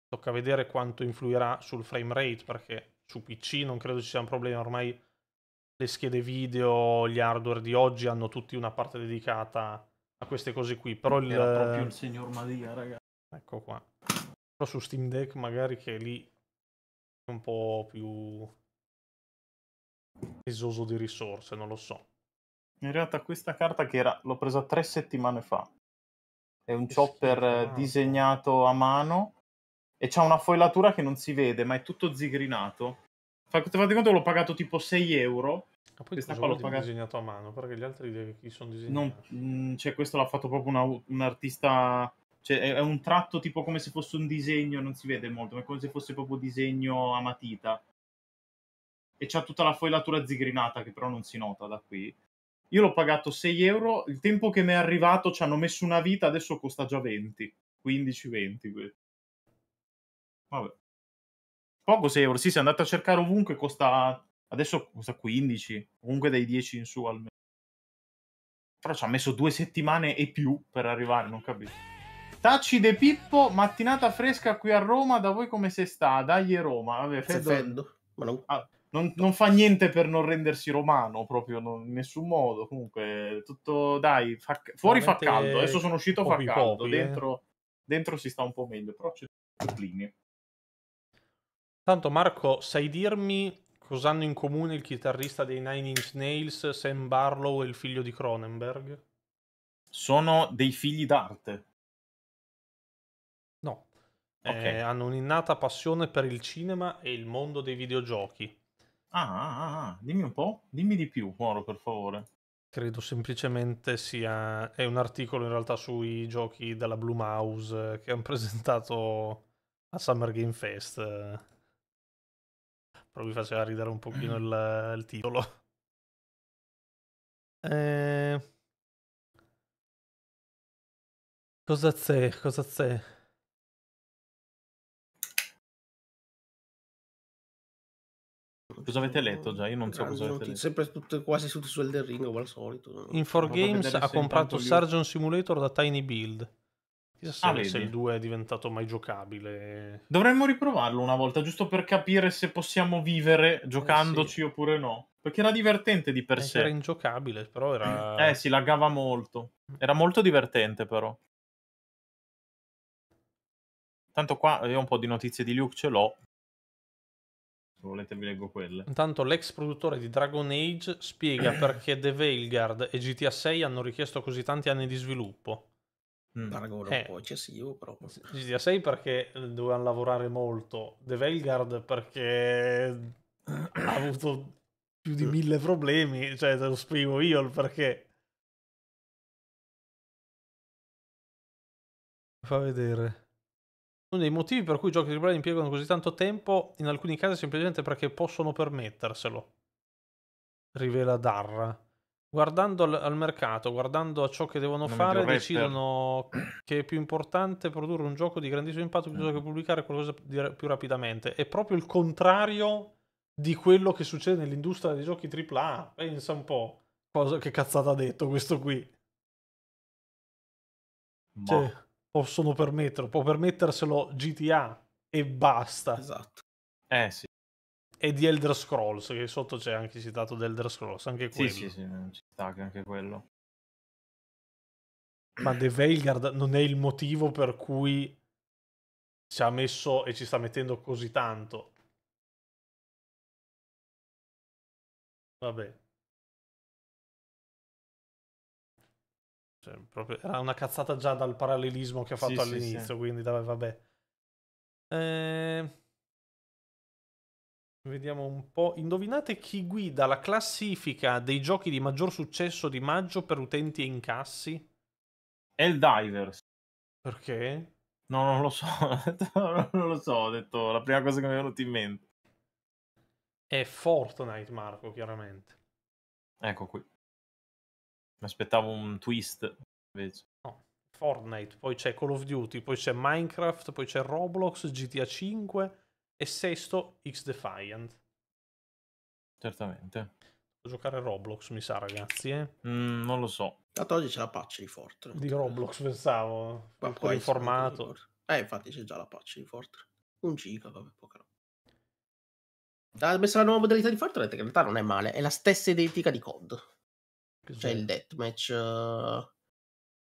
Tocca vedere quanto influirà sul frame rate perché su PC non credo ci sia un problema, ormai le schede video, gli hardware di oggi hanno tutti una parte dedicata a queste cose qui, però il... Era proprio il signor Maria, ragazzi. Ecco qua. Però su Steam Deck magari che lì è un po' più esoso di risorse, non lo so. In realtà questa carta che era, l'ho presa tre settimane fa, è un chopper eh, disegnato a mano e c'ha una foilatura che non si vede, ma è tutto zigrinato. Fate conto che l'ho pagato tipo 6 euro. Ma poi questa qua l'ho pagato... disegnato a mano, perché gli altri li sono disegnati. Non, mm, cioè, questo l'ha fatto proprio una, un artista... Cioè, è, un tratto tipo come se fosse un disegno, non si vede molto, ma è come se fosse proprio disegno a matita. E c'ha tutta la foilatura zigrinata, che però non si nota da qui. Io l'ho pagato 6 euro, il tempo che mi è arrivato ci hanno messo una vita, adesso costa già 20, 15-20. questo. Vabbè. Poco 6 euro. Sì, se andate a cercare ovunque costa... Adesso costa 15, comunque dai 10 in su almeno. Però ci ha messo due settimane e più per arrivare, non capisco. Tacci De Pippo, mattinata fresca qui a Roma, da voi come se sta? Dai Roma. Vabbè, Feddo... Feddo. Non... Ah, non, non... fa niente per non rendersi romano, proprio non, in nessun modo. Comunque, tutto dai, fa... fuori Veramente fa caldo. Adesso sono uscito, fa caldo. Pochi, eh. dentro, eh. dentro, si sta un po' meglio, però c'è Plinio. Tanto Marco, sai dirmi cosa hanno in comune il chitarrista dei Nine Inch Nails, Sam Barlow e il figlio di Cronenberg? Sono dei figli d'arte. No. Eh, okay. Eh, hanno un'innata passione per il cinema e il mondo dei videogiochi. Ah, ah, ah, ah, dimmi un po', dimmi di più, Moro, per favore. Credo semplicemente sia... è un articolo in realtà sui giochi della Blue Mouse eh, che hanno *laughs* presentato a Summer Game Fest eh però mi faceva ridere un pochino mm. il, il titolo. Eh... Cosa c'è? Cosa c'è? Cosa avete letto già? Io non so ah, cosa avete letto. Sempre tutte, quasi tutto su Elden Ring come al solito. Infor Games ha comprato Sargon Simulator da Tiny Build. Chissà ah, se il 2 è diventato mai giocabile. Dovremmo riprovarlo una volta, giusto per capire se possiamo vivere eh, giocandoci eh sì. oppure no. Perché era divertente di per Anche eh, sé. Era ingiocabile, però era... Eh, si laggava molto. Era molto divertente, però. Tanto qua io un po' di notizie di Luke ce l'ho. Se volete vi leggo quelle. Intanto l'ex produttore di Dragon Age spiega *clears throat* perché The Veilguard e GTA 6 hanno richiesto così tanti anni di sviluppo un mm. Paragone un eh. po' eccessivo, però. GTA 6 perché dovevano lavorare molto, The Veilguard perché ha avuto più di mille problemi, cioè te lo spiego io il perché. Fa vedere. Uno dei motivi per cui i giochi di AAA impiegano così tanto tempo, in alcuni casi semplicemente perché possono permetterselo, rivela Darra guardando al, mercato, guardando a ciò che devono non fare, decidono che è più importante produrre un gioco di grandissimo impatto piuttosto che pubblicare qualcosa più rapidamente. È proprio il contrario di quello che succede nell'industria dei giochi AAA. Pensa un po' cosa, che cazzata ha detto questo qui. Ma... Cioè, possono permetterlo, può permetterselo GTA e basta. Esatto. Eh sì e di Elder Scrolls, che sotto c'è anche citato di Elder Scrolls, anche quello. Sì, sì, sì, citato anche quello. Ma The Veilguard non è il motivo per cui ci ha messo e ci sta mettendo così tanto. Vabbè. Cioè, proprio... Era una cazzata già dal parallelismo che ha fatto sì, all'inizio, sì, sì. quindi vabbè. Eh... Vediamo un po'. Indovinate chi guida la classifica dei giochi di maggior successo di maggio per utenti e incassi? Helldivers. Perché? No, non lo so. *laughs* non lo so, ho detto la prima cosa che mi è venuta in mente. È Fortnite, Marco, chiaramente. Ecco qui. Mi aspettavo un twist, invece. No, Fortnite, poi c'è Call of Duty, poi c'è Minecraft, poi c'è Roblox, GTA 5 e sesto X Defiant. Certamente. Devo giocare Roblox, mi sa, ragazzi. Eh? Mm, non lo so. Tanto oggi c'è la patch di Fortnite. Di Roblox, pensavo. Ma poi informato. Eh, infatti c'è già la patch di Fortnite. Un giga, vabbè, poca roba. Ah, ha messo la nuova modalità di Fortnite che in realtà non è male, è la stessa identica di COD. Cos'è? Cioè il deathmatch uh,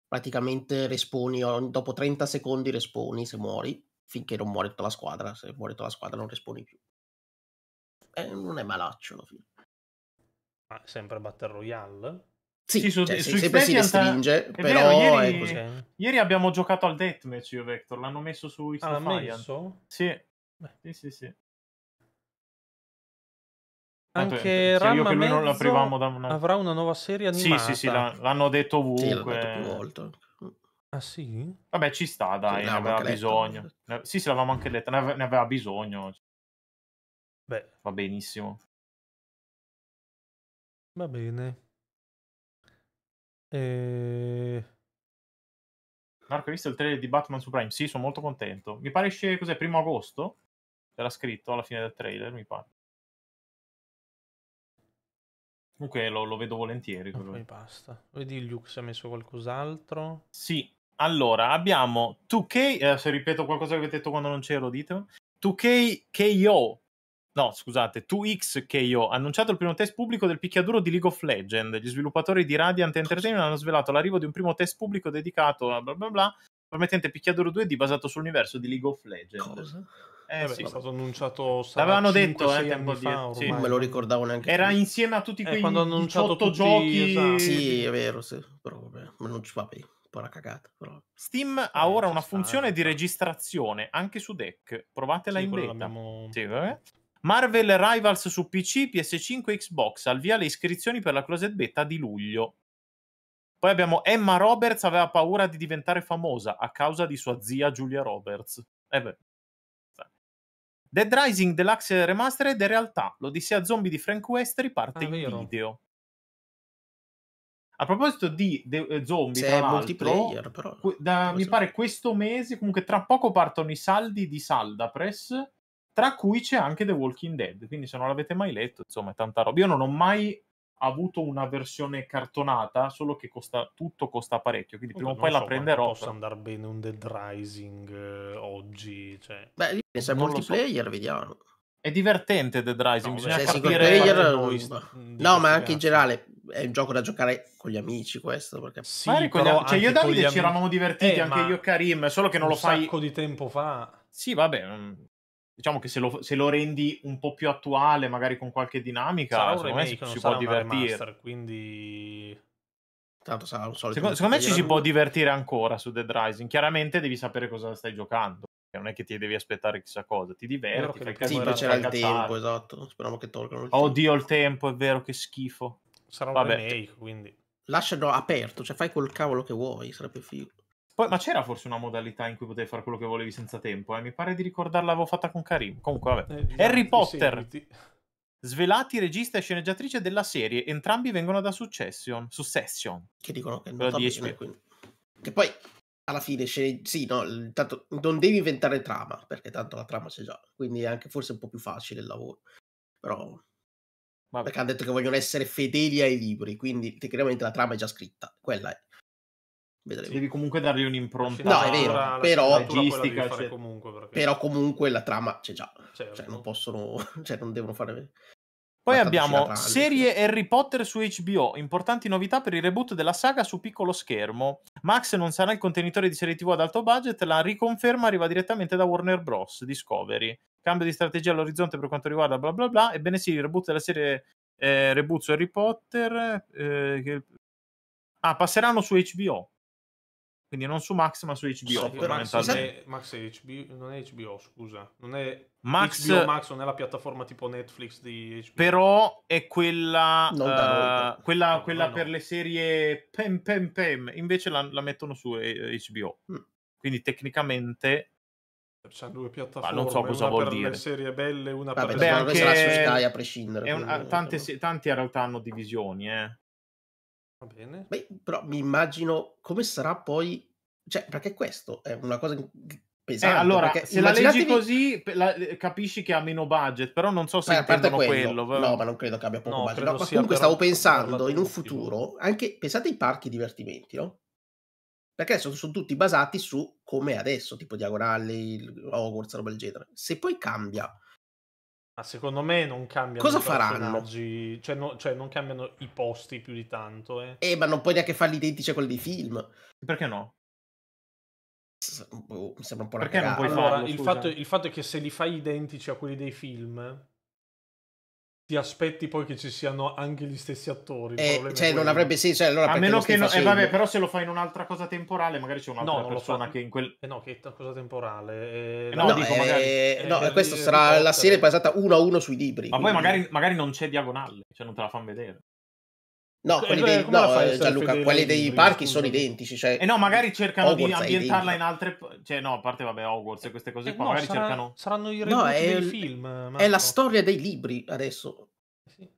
praticamente responi dopo 30 secondi responi se muori finché non muore tutta la squadra. Se muore tutta la squadra non responi più. Eh, non è malaccio alla fine. Ma sempre Battle Royale? Sì, sì su, cioè, su sempre si restringe, ta... però vero, ieri, è così. Ieri abbiamo giocato al Deathmatch io, Vector, l'hanno messo su X ah, messo? Sì. sì, sì, sì. Anche Ramma io che noi non l'aprivamo da una... avrà una nuova serie animata. Sì, sì, sì, l'hanno detto ovunque. Sì, detto più volte. Ah sì? Vabbè, ci sta, dai, ne aveva bisogno. Letto. Sì, se l'avevamo anche letta, ne aveva, ne aveva bisogno. Beh. Va benissimo. Va bene. E... Ehm. Marco, hai visto il trailer di Batman su Prime? Sì, sono molto contento. Mi pare esce, cos'è, primo agosto? Era scritto alla fine del trailer, mi pare. Comunque lo, lo, vedo volentieri. E poi basta. Vedi Luke se ha messo qualcos'altro? Sì, allora, abbiamo 2K, eh, se ripeto qualcosa che avete detto quando non c'ero, ditelo. 2K KO, no scusate, 2X KO, annunciato il primo test pubblico del picchiaduro di League of Legends. Gli sviluppatori di Radiant Entertainment hanno svelato l'arrivo di un primo test pubblico dedicato a bla bla bla, promettente picchiaduro 2D basato sull'universo di League of Legends. Cosa? Eh, Vabbè, sì. è stato annunciato l'avevano detto eh, tempo fa, sì. non me lo ricordavo neanche era più. insieme a tutti eh, quei eh, 18 tutti, giochi esatto. sì è vero sì. però vabbè, ma non ci va bene un po' una cagata. Però... Steam eh, ha ora una funzione eh, di registrazione anche su deck. Provatela sì, in beta. Abbiamo... Sì, Marvel Rivals su PC, PS5 e Xbox. Al via le iscrizioni per la closed beta di luglio. Poi abbiamo Emma Roberts aveva paura di diventare famosa a causa di sua zia Giulia Roberts. Eh beh. Dead Rising Deluxe Remastered è realtà. L'Odissea Zombie di Frank West riparte ah, in video. A proposito di de- eh, zombie, Se tra multiplayer, però, da, cioè, mi so. pare questo mese, comunque tra poco partono i saldi di Salda tra cui c'è anche The Walking Dead, quindi se non l'avete mai letto, insomma, è tanta roba. Io non ho mai avuto una versione cartonata, solo che costa, tutto costa parecchio, quindi prima o poi so la prenderò. Posso però. andare bene un Dead Rising eh, oggi? Cioè... Beh, lì pensa multiplayer, so. vediamo. È divertente Dead Rising, no, bisogna capire... Player... Eh, noi... No, ma anche in generale, è un gioco da giocare con gli amici questo perché sì, Magari però cioè, gli... cioè io e Davide ci eravamo divertiti eh, anche io e Karim solo che non lo fai un sacco di tempo fa sì vabbè mm, diciamo che se lo, se lo, rendi un po' più attuale, magari con qualche dinamica, sarà secondo me ci si può divertire. Remaster, quindi... Tanto sarà un solito. Secondo, secondo me ci si può divertire ancora su Dead Rising. Chiaramente devi sapere cosa stai giocando. Non è che ti devi aspettare chissà cosa, ti diverti. Fai sì, c'era il tempo, esatto. Speriamo che tolgano il Oddio, tempo. il tempo, è vero, che schifo. Sarà un Vabbè. remake, quindi... Lascialo aperto, cioè fai col cavolo che vuoi, sarebbe figo. Poi, ma c'era forse una modalità in cui potevi fare quello che volevi senza tempo? Eh? Mi pare di ricordarla l'avevo fatta con Karim. Comunque, vabbè. Eh, Harry Potter. Svelati regista e sceneggiatrice della serie. Entrambi vengono da Succession. Succession. Che dicono che non va quindi. Che poi, alla fine, scene... sì, no, intanto non devi inventare trama, perché tanto la trama c'è già. Quindi è anche forse un po' più facile il lavoro. Però Vabbè. Perché hanno detto che vogliono essere fedeli ai libri, quindi tecnicamente la trama è già scritta. Quella è. Vedremo. Devi comunque dargli un'impronta. No, è vero, però, logistica, cioè... comunque, perché... però comunque la trama c'è già. C'è, cioè, certo. non possono, *laughs* cioè, non devono fare... Poi abbiamo serie Harry Potter su HBO, importanti novità per il reboot della saga su piccolo schermo. Max non sarà il contenitore di serie TV ad alto budget, la riconferma arriva direttamente da Warner Bros. Discovery cambio di strategia all'orizzonte per quanto riguarda bla bla bla. Ebbene sì, il reboot della serie eh, reboot su Harry Potter. Eh, che... Ah, passeranno su HBO. Quindi non su Max, ma su HBO. Sì, Max, è, HBO, non è HBO, scusa. Non è Max, HBO Max non è la piattaforma tipo Netflix di HBO. Però è quella, uh, quella, no, quella no, per no. le serie pem pem pem. Invece la, la mettono su HBO. Eh, mm. Quindi tecnicamente C'ha due piattaforme, Ma non so una per dire. le serie belle, una Vabbè, per cioè, le anche... Sky a prescindere. Un... Quindi... Tante, tanti in realtà hanno divisioni, eh. Va bene. Beh, però mi immagino come sarà poi... Cioè, perché questo è una cosa pesante. Eh, allora, se immaginatevi... la leggi così la... Eh, capisci che ha meno budget, però non so se Beh, intendono quello. quello No, ma non credo che abbia poco no, budget. No, comunque stavo pensando in un futuro, anche pensate ai parchi divertimenti, no? perché sono, sono, tutti basati su come adesso, tipo Diagonali, Hogwarts, roba del genere. Se poi cambia... Ma secondo me non cambiano Cosa i faranno? Cioè, no, cioè, non cambiano i posti più di tanto. Eh. eh, ma non puoi neanche farli identici a quelli dei film. Perché no? S- boh, mi sembra un po' una Perché cagata. non puoi allora, il fatto, il fatto è che se li fai identici a quelli dei film ti aspetti poi che ci siano anche gli stessi attori. Eh, cioè, non avrebbe senso. Cioè, allora a meno che no, eh, vabbè, però se lo fai in un'altra cosa temporale, magari c'è un'altra no, persona che in quel. Eh no, che cosa temporale. Eh, eh, no, no, dico, eh, magari, no eh, questa sarà la serie basata uno a uno sui libri. Ma quindi... poi magari, magari, non c'è diagonale, cioè non te la fanno vedere. No, quelli dei, no, Gianluca, quelli dei libri, parchi scusa. sono identici. Cioè, eh no, magari cercano Hogwarts di ambientarla in altre. Cioè, no, a parte vabbè, Hogwarts e queste cose eh, qua. No, magari sarà, cercano. Saranno i no, è, il, film. Marco. È la storia dei libri adesso. Eh, sì.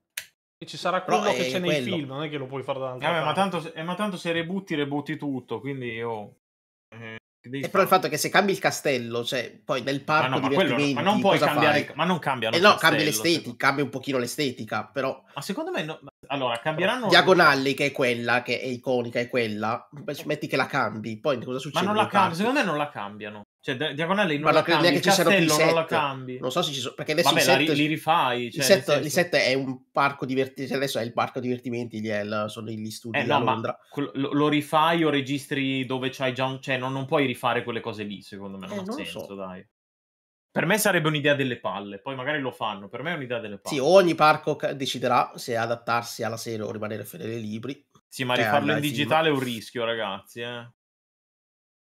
E ci sarà quello Però che c'è quello. nei film, non è che lo puoi fare da un'altra vabbè, ma tanto, eh, ma tanto, se rebutti, rebutti tutto. Quindi io. Eh, e però il fatto è che se cambi il castello, cioè poi nel parco ma no, ma quello, ma non puoi cambiare, fai? ma non cambiano. Eh no, cambia l'estetica, cambia un pochino l'estetica, però. Ma secondo me no, allora cambieranno diagonale che è quella che è iconica è quella metti che la cambi poi cosa succede ma non la cambiano secondo me non la cambiano cioè diagonale non ma la cambi che castello non la cambi non so se ci sono perché adesso Vabbè, set, li rifai cioè, il, set, senso... il, set, è un parco divertimenti cioè adesso è il parco divertimenti lì il, sono gli studi eh, no, a Londra lo, lo, rifai o registri dove c'hai già un cioè non, non puoi rifare quelle cose lì secondo me non eh, ha non senso so. dai per me sarebbe un'idea delle palle, poi magari lo fanno, per me è un'idea delle palle. Sì, ogni parco deciderà se adattarsi alla serie o rimanere fedele ai libri. Sì, ma cioè, rifarlo in digitale è un rischio, ragazzi, eh.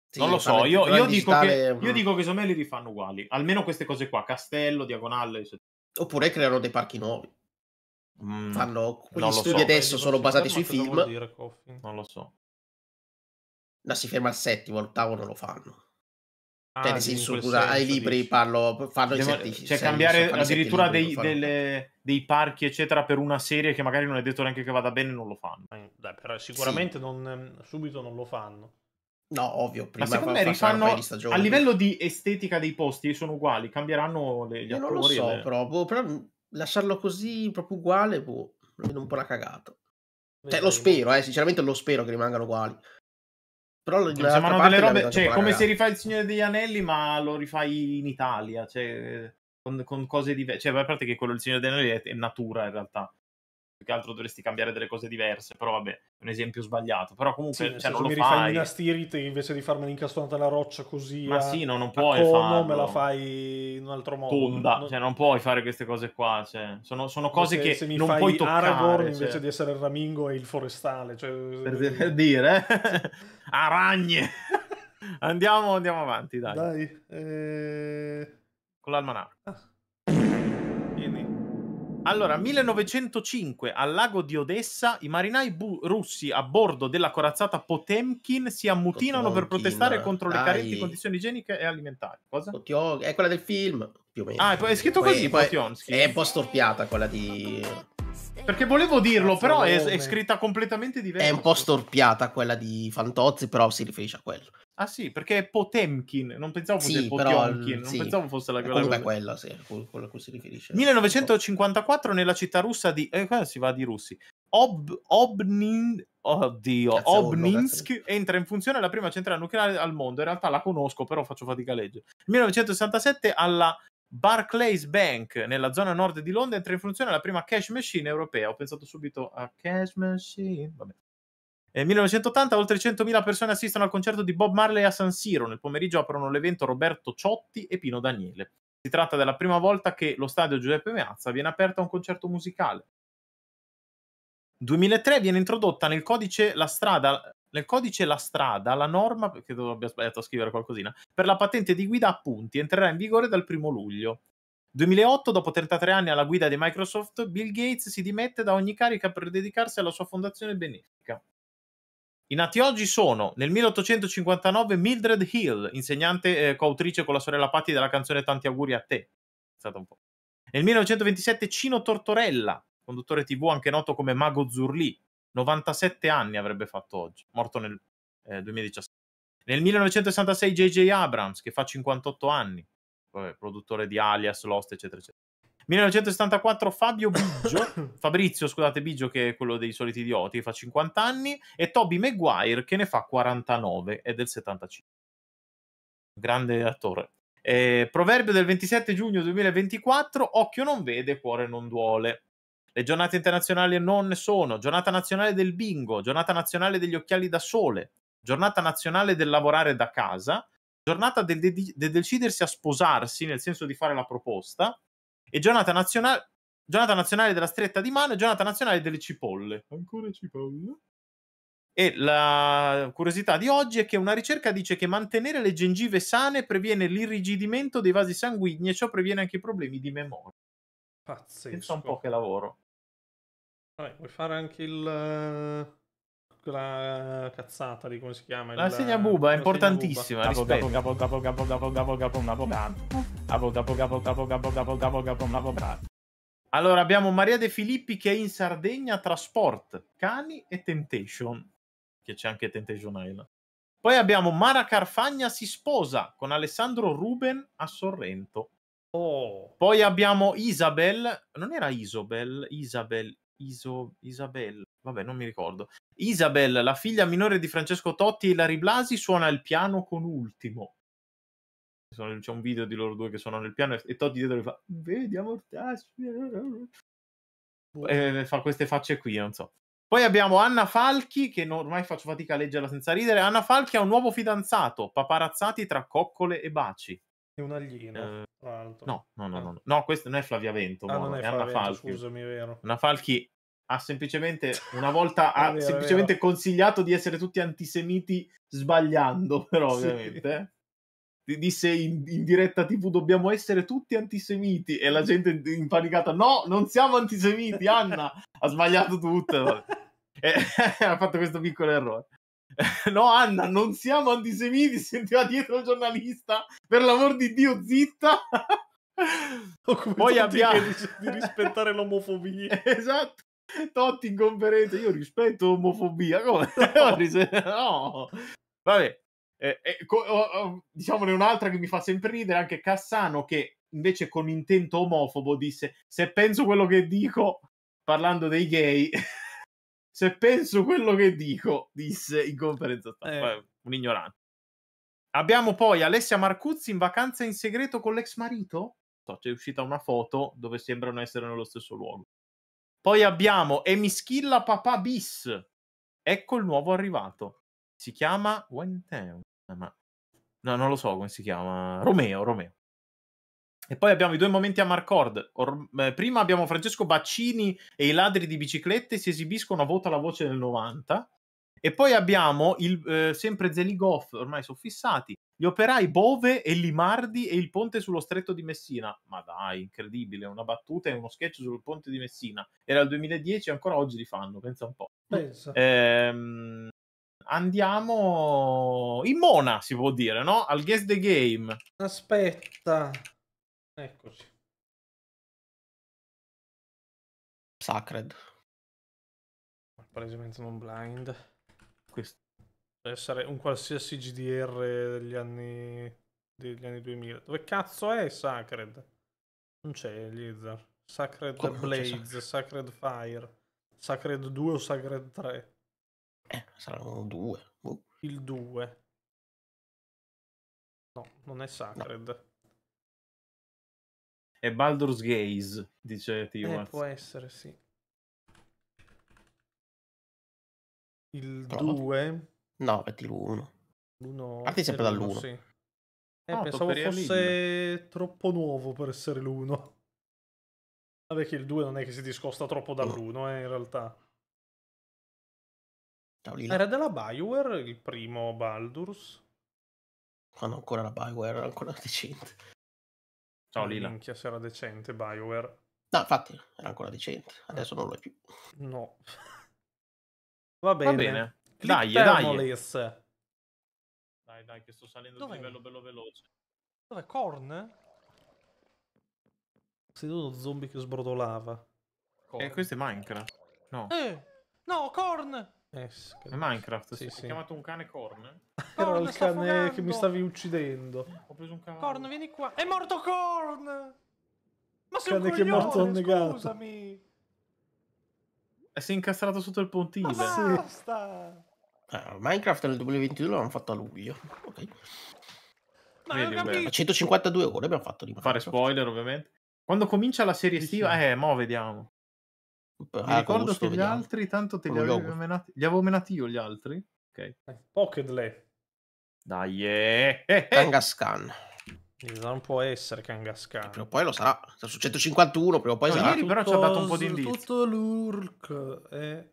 Sì, non lo so, io, io, dico digitale... che, io, dico che, secondo me li rifanno uguali. Almeno queste cose qua, Castello, Diagonale. Eccetera. Oppure creano dei parchi nuovi. Mm, Fanno gli studi so. adesso eh, sono basati sui film. Dire, non lo so. No, si ferma al settimo, all'ottavo non lo fanno cioè, ah, nel senso, senso ai libri dici. parlo, parlo Devo, settici, Cioè, sei, cambiare so, addirittura libri, dei, delle, dei, parchi, eccetera, per una serie che magari non è detto neanche che vada bene, non lo fanno. Eh, dai, però sicuramente sì. non, ehm, subito non lo fanno. No, ovvio, prima Ma secondo me rifanno a livello di estetica dei posti sono uguali, cambieranno le, gli Io non lo so, le... però, boh, mm, però, lasciarlo così proprio uguale, boh, lo un po' la cagata. Cioè, lo spero, eh, sinceramente lo spero che rimangano uguali. Però lo, sembrano delle robe, cioè, come se rifai il Signore degli Anelli, ma lo rifai in Italia, cioè, con, con cose diverse. Cioè, a parte che quello del Signore degli Anelli è, è natura in realtà più che altro dovresti cambiare delle cose diverse, però vabbè, è un esempio sbagliato, però comunque sì, cioè, non lo mi fai. una stirite invece di farmela incastonata alla roccia così Ma a, sì, no, non puoi farlo. me la fai in un altro modo. Tonda, non... cioè non puoi fare queste cose qua, cioè. sono, sono cose se, che se mi non fai puoi toccare. Aragorn cioè... invece di essere il ramingo è il forestale, cioè... per eh, dire, eh? *laughs* aragne. *laughs* andiamo, andiamo avanti, dai. Dai. Eh... Con l'almanac. Ah. Allora, 1905, al lago di Odessa, i marinai bu- russi a bordo della corazzata Potemkin si ammutinano Potemkin. per protestare contro le carenti condizioni igieniche e alimentari. Cosa? Potion... È quella del film, più o meno. Ah, è scritto poi, così, poi Potionski. È un po' storpiata quella di... Perché volevo dirlo, però è, è, scritta completamente diversa. È un po' storpiata quella di Fantozzi, però si riferisce a quello. Ah sì, perché è Potemkin, non pensavo fosse sì, Potemkin, non sì. pensavo fosse la guerra. Comunque quella, sì, quello a cui si riferisce. 1954 nella città russa di... Eh, qua si va di russi. Ob, Obnin, oddio, cazzo Obninsk urlo, entra in funzione la prima centrale nucleare al mondo. In realtà la conosco, però faccio fatica a leggere. 1967 alla Barclays Bank, nella zona nord di Londra, entra in funzione la prima cash machine europea. Ho pensato subito a cash machine, vabbè. Eh, nel 1980 oltre 100.000 persone assistono al concerto di Bob Marley a San Siro. Nel pomeriggio aprono l'evento Roberto Ciotti e Pino Daniele. Si tratta della prima volta che lo stadio Giuseppe Meazza viene aperto a un concerto musicale. 2003 viene introdotta nel codice la strada nel codice la strada, la norma, perché abbia sbagliato a scrivere qualcosina, per la patente di guida a punti entrerà in vigore dal 1 luglio. 2008, dopo 33 anni alla guida di Microsoft, Bill Gates si dimette da ogni carica per dedicarsi alla sua fondazione benefica. I nati oggi sono nel 1859 Mildred Hill, insegnante eh, coautrice con la sorella Patti della canzone Tanti auguri a te. È stato un po'. Nel 1927 Cino Tortorella, conduttore TV anche noto come Mago Zurli, 97 anni avrebbe fatto oggi, morto nel eh, 2017. Nel 1966 JJ Abrams, che fa 58 anni, produttore di Alias, Lost, eccetera, eccetera. 1974 Fabio Biggio, *coughs* Fabrizio, scusate, Biggio che è quello dei soliti idioti, fa 50 anni, e Toby Maguire che ne fa 49, è del 75. Grande attore. Eh, proverbio del 27 giugno 2024, occhio non vede, cuore non duole. Le giornate internazionali non ne sono giornata nazionale del bingo, giornata nazionale degli occhiali da sole, giornata nazionale del lavorare da casa, giornata del, de- de- decidersi a sposarsi, nel senso di fare la proposta, e giornata nazionale, giornata nazionale della stretta di mano e giornata nazionale delle cipolle. Ancora cipolle? E la curiosità di oggi è che una ricerca dice che mantenere le gengive sane previene l'irrigidimento dei vasi sanguigni e ciò previene anche i problemi di memoria. Pazzesco. Pensa un po' che lavoro. Vabbè, vuoi fare anche il quella cazzata di come si chiama? La segna buba è importantissima. Capo capo capo capo capo capo capo capo capo capo capo allora abbiamo Maria De Filippi che è in Sardegna tra sport, cani e Temptation, che c'è anche Temptation Island. Poi abbiamo Mara Carfagna si sposa con Alessandro Ruben a Sorrento. Oh. Poi abbiamo Isabel, non era Isobel, Isabel, Iso, Isabel, vabbè, non mi ricordo. Isabel, la figlia minore di Francesco Totti e Lari Blasi, suona il piano con Ultimo. C'è un video di loro due che suonano il piano e Totti dietro gli fa Vedi, Mortacci. Boh. E eh, fa queste facce qui, non so. Poi abbiamo Anna Falchi, che ormai faccio fatica a leggerla senza ridere. Anna Falchi ha un nuovo fidanzato, paparazzati tra coccole e baci. È un alieno, eh, no, no, no, ah. no, no, no, questo non è Flavia Vento, ah, è, è Flavia Anna Vento, Falchi. Scusami, vero. Anna Falchi ha semplicemente *laughs* una volta ha vero, semplicemente consigliato di essere tutti antisemiti sbagliando, *laughs* però ovviamente. Sì. Eh. Disse in, in, diretta TV dobbiamo essere tutti antisemiti e la gente impanicata no, non siamo antisemiti, Anna *laughs* ha sbagliato tutto. e, ha fatto questo piccolo errore. No, Anna, non siamo antisemiti, sentiva dietro il giornalista. Per l'amor di Dio, zitta. Poi abbiamo di rispettare l'omofobia. Esatto. Totti in conferenza, io rispetto l'omofobia, come? *laughs* *laughs* no, vabbè. Eh, eh, co- oh, diciamone un'altra che mi fa sempre ridere, anche Cassano che invece con intento omofobo disse se penso quello che dico parlando dei gay *laughs* se penso quello che dico disse in conferenza stampa eh. un ignorante abbiamo poi Alessia Marcuzzi in vacanza in segreto con l'ex marito so, c'è uscita una foto dove sembrano essere nello stesso luogo poi abbiamo Emischilla Papà Bis. Ecco il nuovo arrivato. Si chiama Wenteon. No, non lo so come si chiama. Romeo, Romeo. E poi abbiamo i due momenti a Marcord. Or- prima abbiamo Francesco Baccini e i ladri di biciclette si esibiscono a voto alla voce del 90. E poi abbiamo il, eh, sempre Zeligoff, ormai sono fissati, gli operai Bove e Limardi e il ponte sullo stretto di Messina. Ma dai, incredibile, una battuta e uno sketch sul ponte di Messina. Era il 2010 e ancora oggi li fanno, pensa un po'. Pensa. Ehm, andiamo in Mona, si può dire, no? Al Guess the Game. Aspetta. Eccoci. Sacred. Palesemente non blind questo essere un qualsiasi GDR degli anni, degli anni 2000. Dove cazzo è Sacred? Non c'è Blizzard. Sacred Come Blades, Sacred? Sacred Fire, Sacred 2 o Sacred 3? Eh, saranno due. Uh. Il 2. No, non è Sacred. No. È Baldur's Gaze, dice Tiwaz. Eh, può essere, sì. Il 2? No, metti l'1. Parti sempre dall'1. Sì. Eh, ah, pensavo fosse troppo nuovo per essere l'1. *laughs* Vabbè che il 2 non è che si discosta troppo dall'1 no. eh, in realtà. Tavolina. Era della Bioware il primo Baldur's? Quando ah, ancora la Bioware, era ancora *laughs* decente. Ciao no, Lila. Minchia se era decente Bioware. No, infatti era ancora decente, adesso non lo è più. No. *laughs* Va bene. Va bene. Dai, dai. Dai, dai, che sto salendo Dov'è? di livello bello veloce. Dov'è? Corn? Seduto zombie che sbrodolava. Corn. Eh, questo è Minecraft. No. Eh, no, Corn! Eh, è Minecraft, sì, sì. sì. Hai chiamato un cane Corn? Era il cane fugando. che mi stavi uccidendo. Ho preso un cane. Corn, vieni qua. È morto Corn! Ma sei cane un coglione, che è morto scusami. Eh, si è incastrato sotto il pontile. Ah, basta! Ah, Minecraft nel 2022 l'hanno fatto a luglio. Ok. Ma Vedi, 152 ore abbiamo fatto di Fare spoiler, ovviamente. Quando comincia la serie estiva, eh, mo vediamo. Mi ah, ricordo che gli vediamo. altri, tanto te li avevo, menati. Li avevo menati io gli altri. Ok. Pocket Dai, eh, eh, eh. Non può essere Kangaskhan. Prima o poi lo sarà. Sta su 151, prima o poi no, sarà. Ieri però ci ha dato un po' di indizio. Tutto l'urk. È... Eh.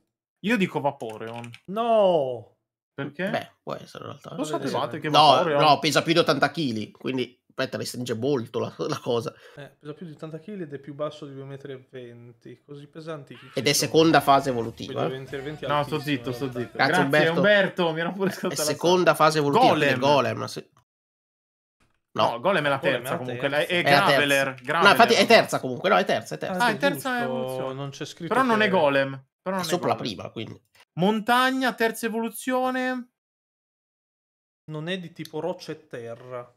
Io dico Vaporeon. No! Perché? Beh, può essere in realtà. Lo sapevate che Vaporeon... No, no, pesa più di 80 kg, quindi aspetta, restringe molto la, la cosa. Eh, pesa più di 80 kg ed è più basso di 2,20 m, così pesanti. Ed è seconda fase evolutiva. 20, no, sto zitto, sto zitto. Grazie Umberto. Umberto. mi era pure scattato. È seconda fase evolutiva. Golem. Golem, sì. No, Golem è la terza, comunque. Terza. È, Graveler, No, infatti è terza comunque. No, è terza, è terza. Ah, è terza evoluzione. Eh. Non c'è scritto. Però non è Golem. Però non è sopra la prima, quindi. Montagna, terza evoluzione. Non è di tipo roccia e terra.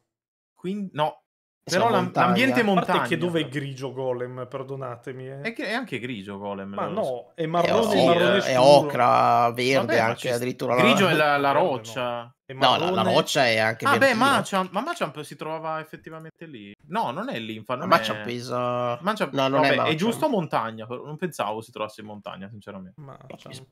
Quindi, no, però montagna. l'ambiente montagna. A parte che dove è grigio Golem, perdonatemi. Eh. È, è, anche grigio Golem. Ma no, è eh, marrone, eh, è, marrone è, ocra, verde Vabbè, anche addirittura. Grigio la... è la, la roccia. No, la, la, roccia è anche Ah beh, Machamp, ma Machamp si trovava effettivamente lì. No, non è lì, infatti. Machamp è... is... Uh, Machamp... No, non Vabbè, è, Machamp. è giusto montagna, non pensavo si trovasse in montagna, sinceramente.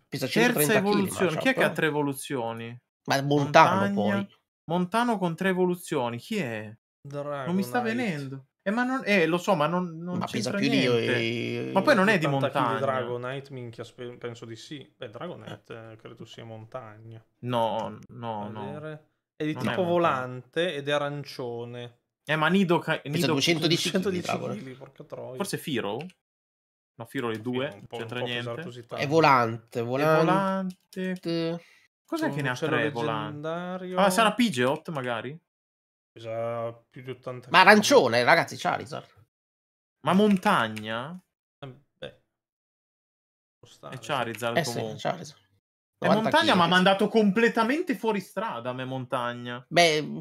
Pesa Terza evoluzione, chi è che ha tre evoluzioni? Ma è Montano poi. Montano con tre evoluzioni, chi è? Dragonite. Non mi sta venendo. Eh, ma non, eh, lo so, ma non, non ma c'entra più niente. Io e... Ma poi non è di montagna. Dragonite, minchia, penso di sì. Beh, Dragonite eh. credo sia montagna. No, no, no. È di non tipo è volante ed è arancione. Eh, ma Nido... Ca- Nido 210 kg, porca troia. Forse Firo? No, Firo è 2, non c'entra niente. È volante, volante. È volante. Cos'è che ne ha tre volanti? Ah, sarà Pidgeot magari? Pesa più di 80 Ma arancione, ragazzi, Charizard. Ma montagna? Eh, beh. È Charizard eh, comunque. Sì, Charizard. È montagna, kg. ma ha mandato completamente fuori strada. a Me montagna. Beh,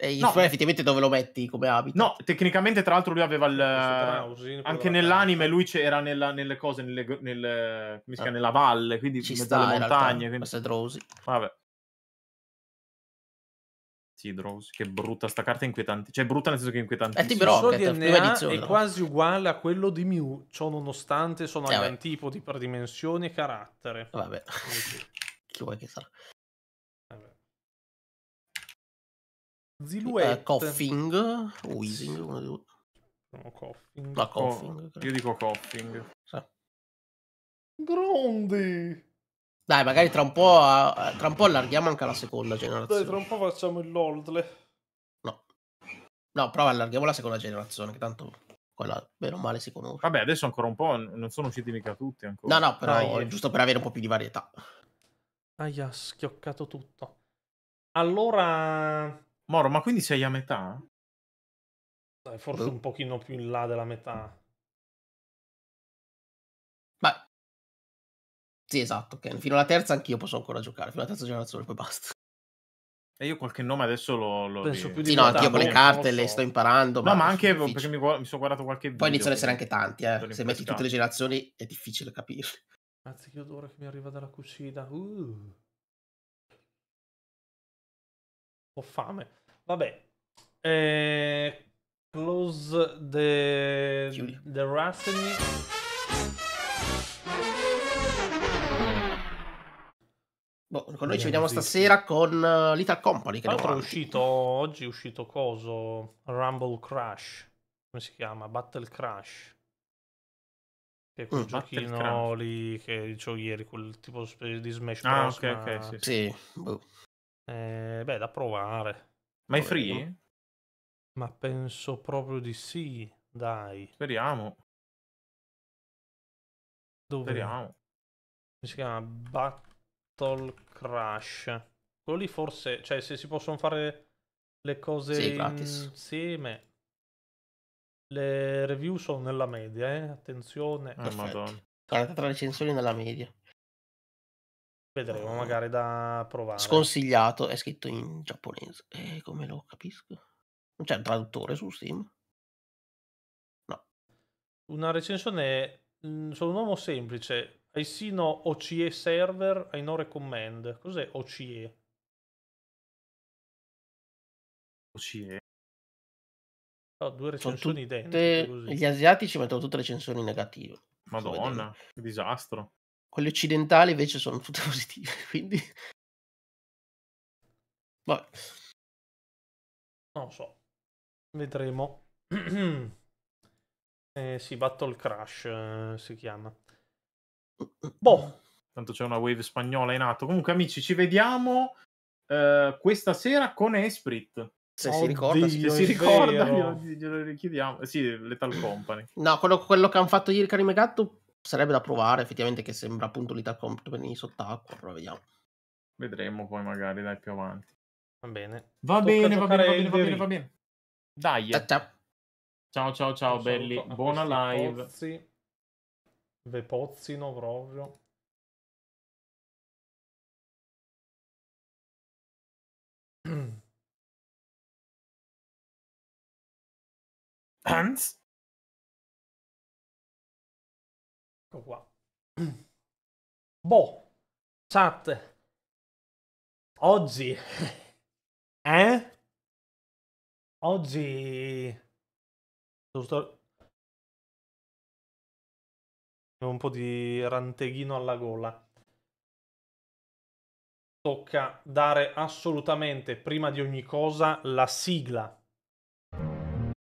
e no. effettivamente dove lo metti come abito? No, tecnicamente, tra l'altro, lui aveva il. Anche nell'anime, lui c'era nella, nelle cose, nelle, nelle, ah. Eh. nella valle, quindi Ci in mezzo sta, alle montagne. Quindi... Vabbè. Tidrose, che brutta sta carta è inquietante. Cioè, brutta nel senso che è inquietante. Il suo DNA è eh? quasi uguale a quello di Mew, ciò nonostante sono eh, agli antipodi per dimensioni e carattere. Vabbè. *laughs* chi vuoi che sarà? Eh, Ziluette. Uh, coughing o uno di No, coughing. No, coughing. Oh, io dico coughing. Sì. Grandi! Dai, magari tra un po', tra un po allarghiamo anche la seconda generazione. Dai, tra un po' facciamo il LOL. No. No, prova allarghiamo la seconda generazione, che tanto quella meno male si conosce. Vabbè, adesso ancora un po', non sono usciti mica tutti ancora. No, no, però è giusto per avere un po' più di varietà. Aia, schioccato tutto. Allora... Moro, ma quindi sei a metà? Dai, forse boh. un pochino più in là della metà. Sì, esatto, okay. fino alla terza anch'io posso ancora giocare, fino alla terza generazione, poi basta. E io qualche nome adesso lo, lo penso più di Sì, no, anch'io con le carte so. le sto imparando. No, ma, ma anche perché mi, mi, sono guardato qualche video. Poi iniziano ad essere anche tanti, eh. Se metti tutte le generazioni è difficile capirli. Anzi, che odore che mi arriva dalla cucina. Uh. Ho fame. Vabbè. Eh, close the, Chiudi. the Rustany. Boh, con noi Vediamo ci vediamo visto. stasera con uh, Little Company. Che è uscito oggi, è uscito coso Rumble Crash. Come si chiama? Battle Crash. Che è quel mm, giochino lì che dicevo ieri, quel tipo di Smash ah, Bros. Ah, ok, ma... sì. sì. sì. Boh. Eh, beh, da provare. Ma è free? Ma penso proprio di sì, dai. Speriamo. Dove? Speriamo. Come si chiama? Battle Battle Crash. Quello lì forse, cioè se si possono fare le cose sì, insieme. Le review sono nella media, eh? attenzione. Ah, madonna. 43 recensioni nella media. Vedremo, oh. magari da provare. Sconsigliato, è scritto in giapponese. Eh, come lo capisco? Non c'è un traduttore su Steam? No. Una recensione... Mm, sono un uomo semplice, hai sino OCE server, I no recommend. Cos'è OCE? OCE? Oh, ah, due recensioni identiche. Così. Gli asiatici mettono tutte le recensioni negative. Madonna, che disastro. Quelle occidentali invece sono tutte *laughs* positive, quindi... Vabbè. Non lo so. Vedremo. *clears throat* eh, sì, Battle Crash eh, si chiama. Boh, tanto c'è una wave spagnola in atto. Comunque, amici, ci vediamo uh, questa sera con Esprit. Se Oddio, si ricorda, se si ricorda, glielo, glielo richiediamo. Eh sì, Lethal Company. No, quello, quello che hanno fatto ieri Carime Gatto sarebbe da provare, effettivamente, che sembra appunto Lethal Company sott'acqua, però vediamo. Vedremo poi magari, dai, più avanti. Va bene. Va bene, va bene, va bene, va bene, va bene. Dai. Ciao, ciao, ciao, ciao belli. Buona live. Pozzi. Ve pozzino proprio. *clears throat* Hans? Ecco qua. *clears throat* Boh, chat. Oggi. *laughs* Eh? Oggi un po' di ranteghino alla gola. Tocca dare assolutamente, prima di ogni cosa, la sigla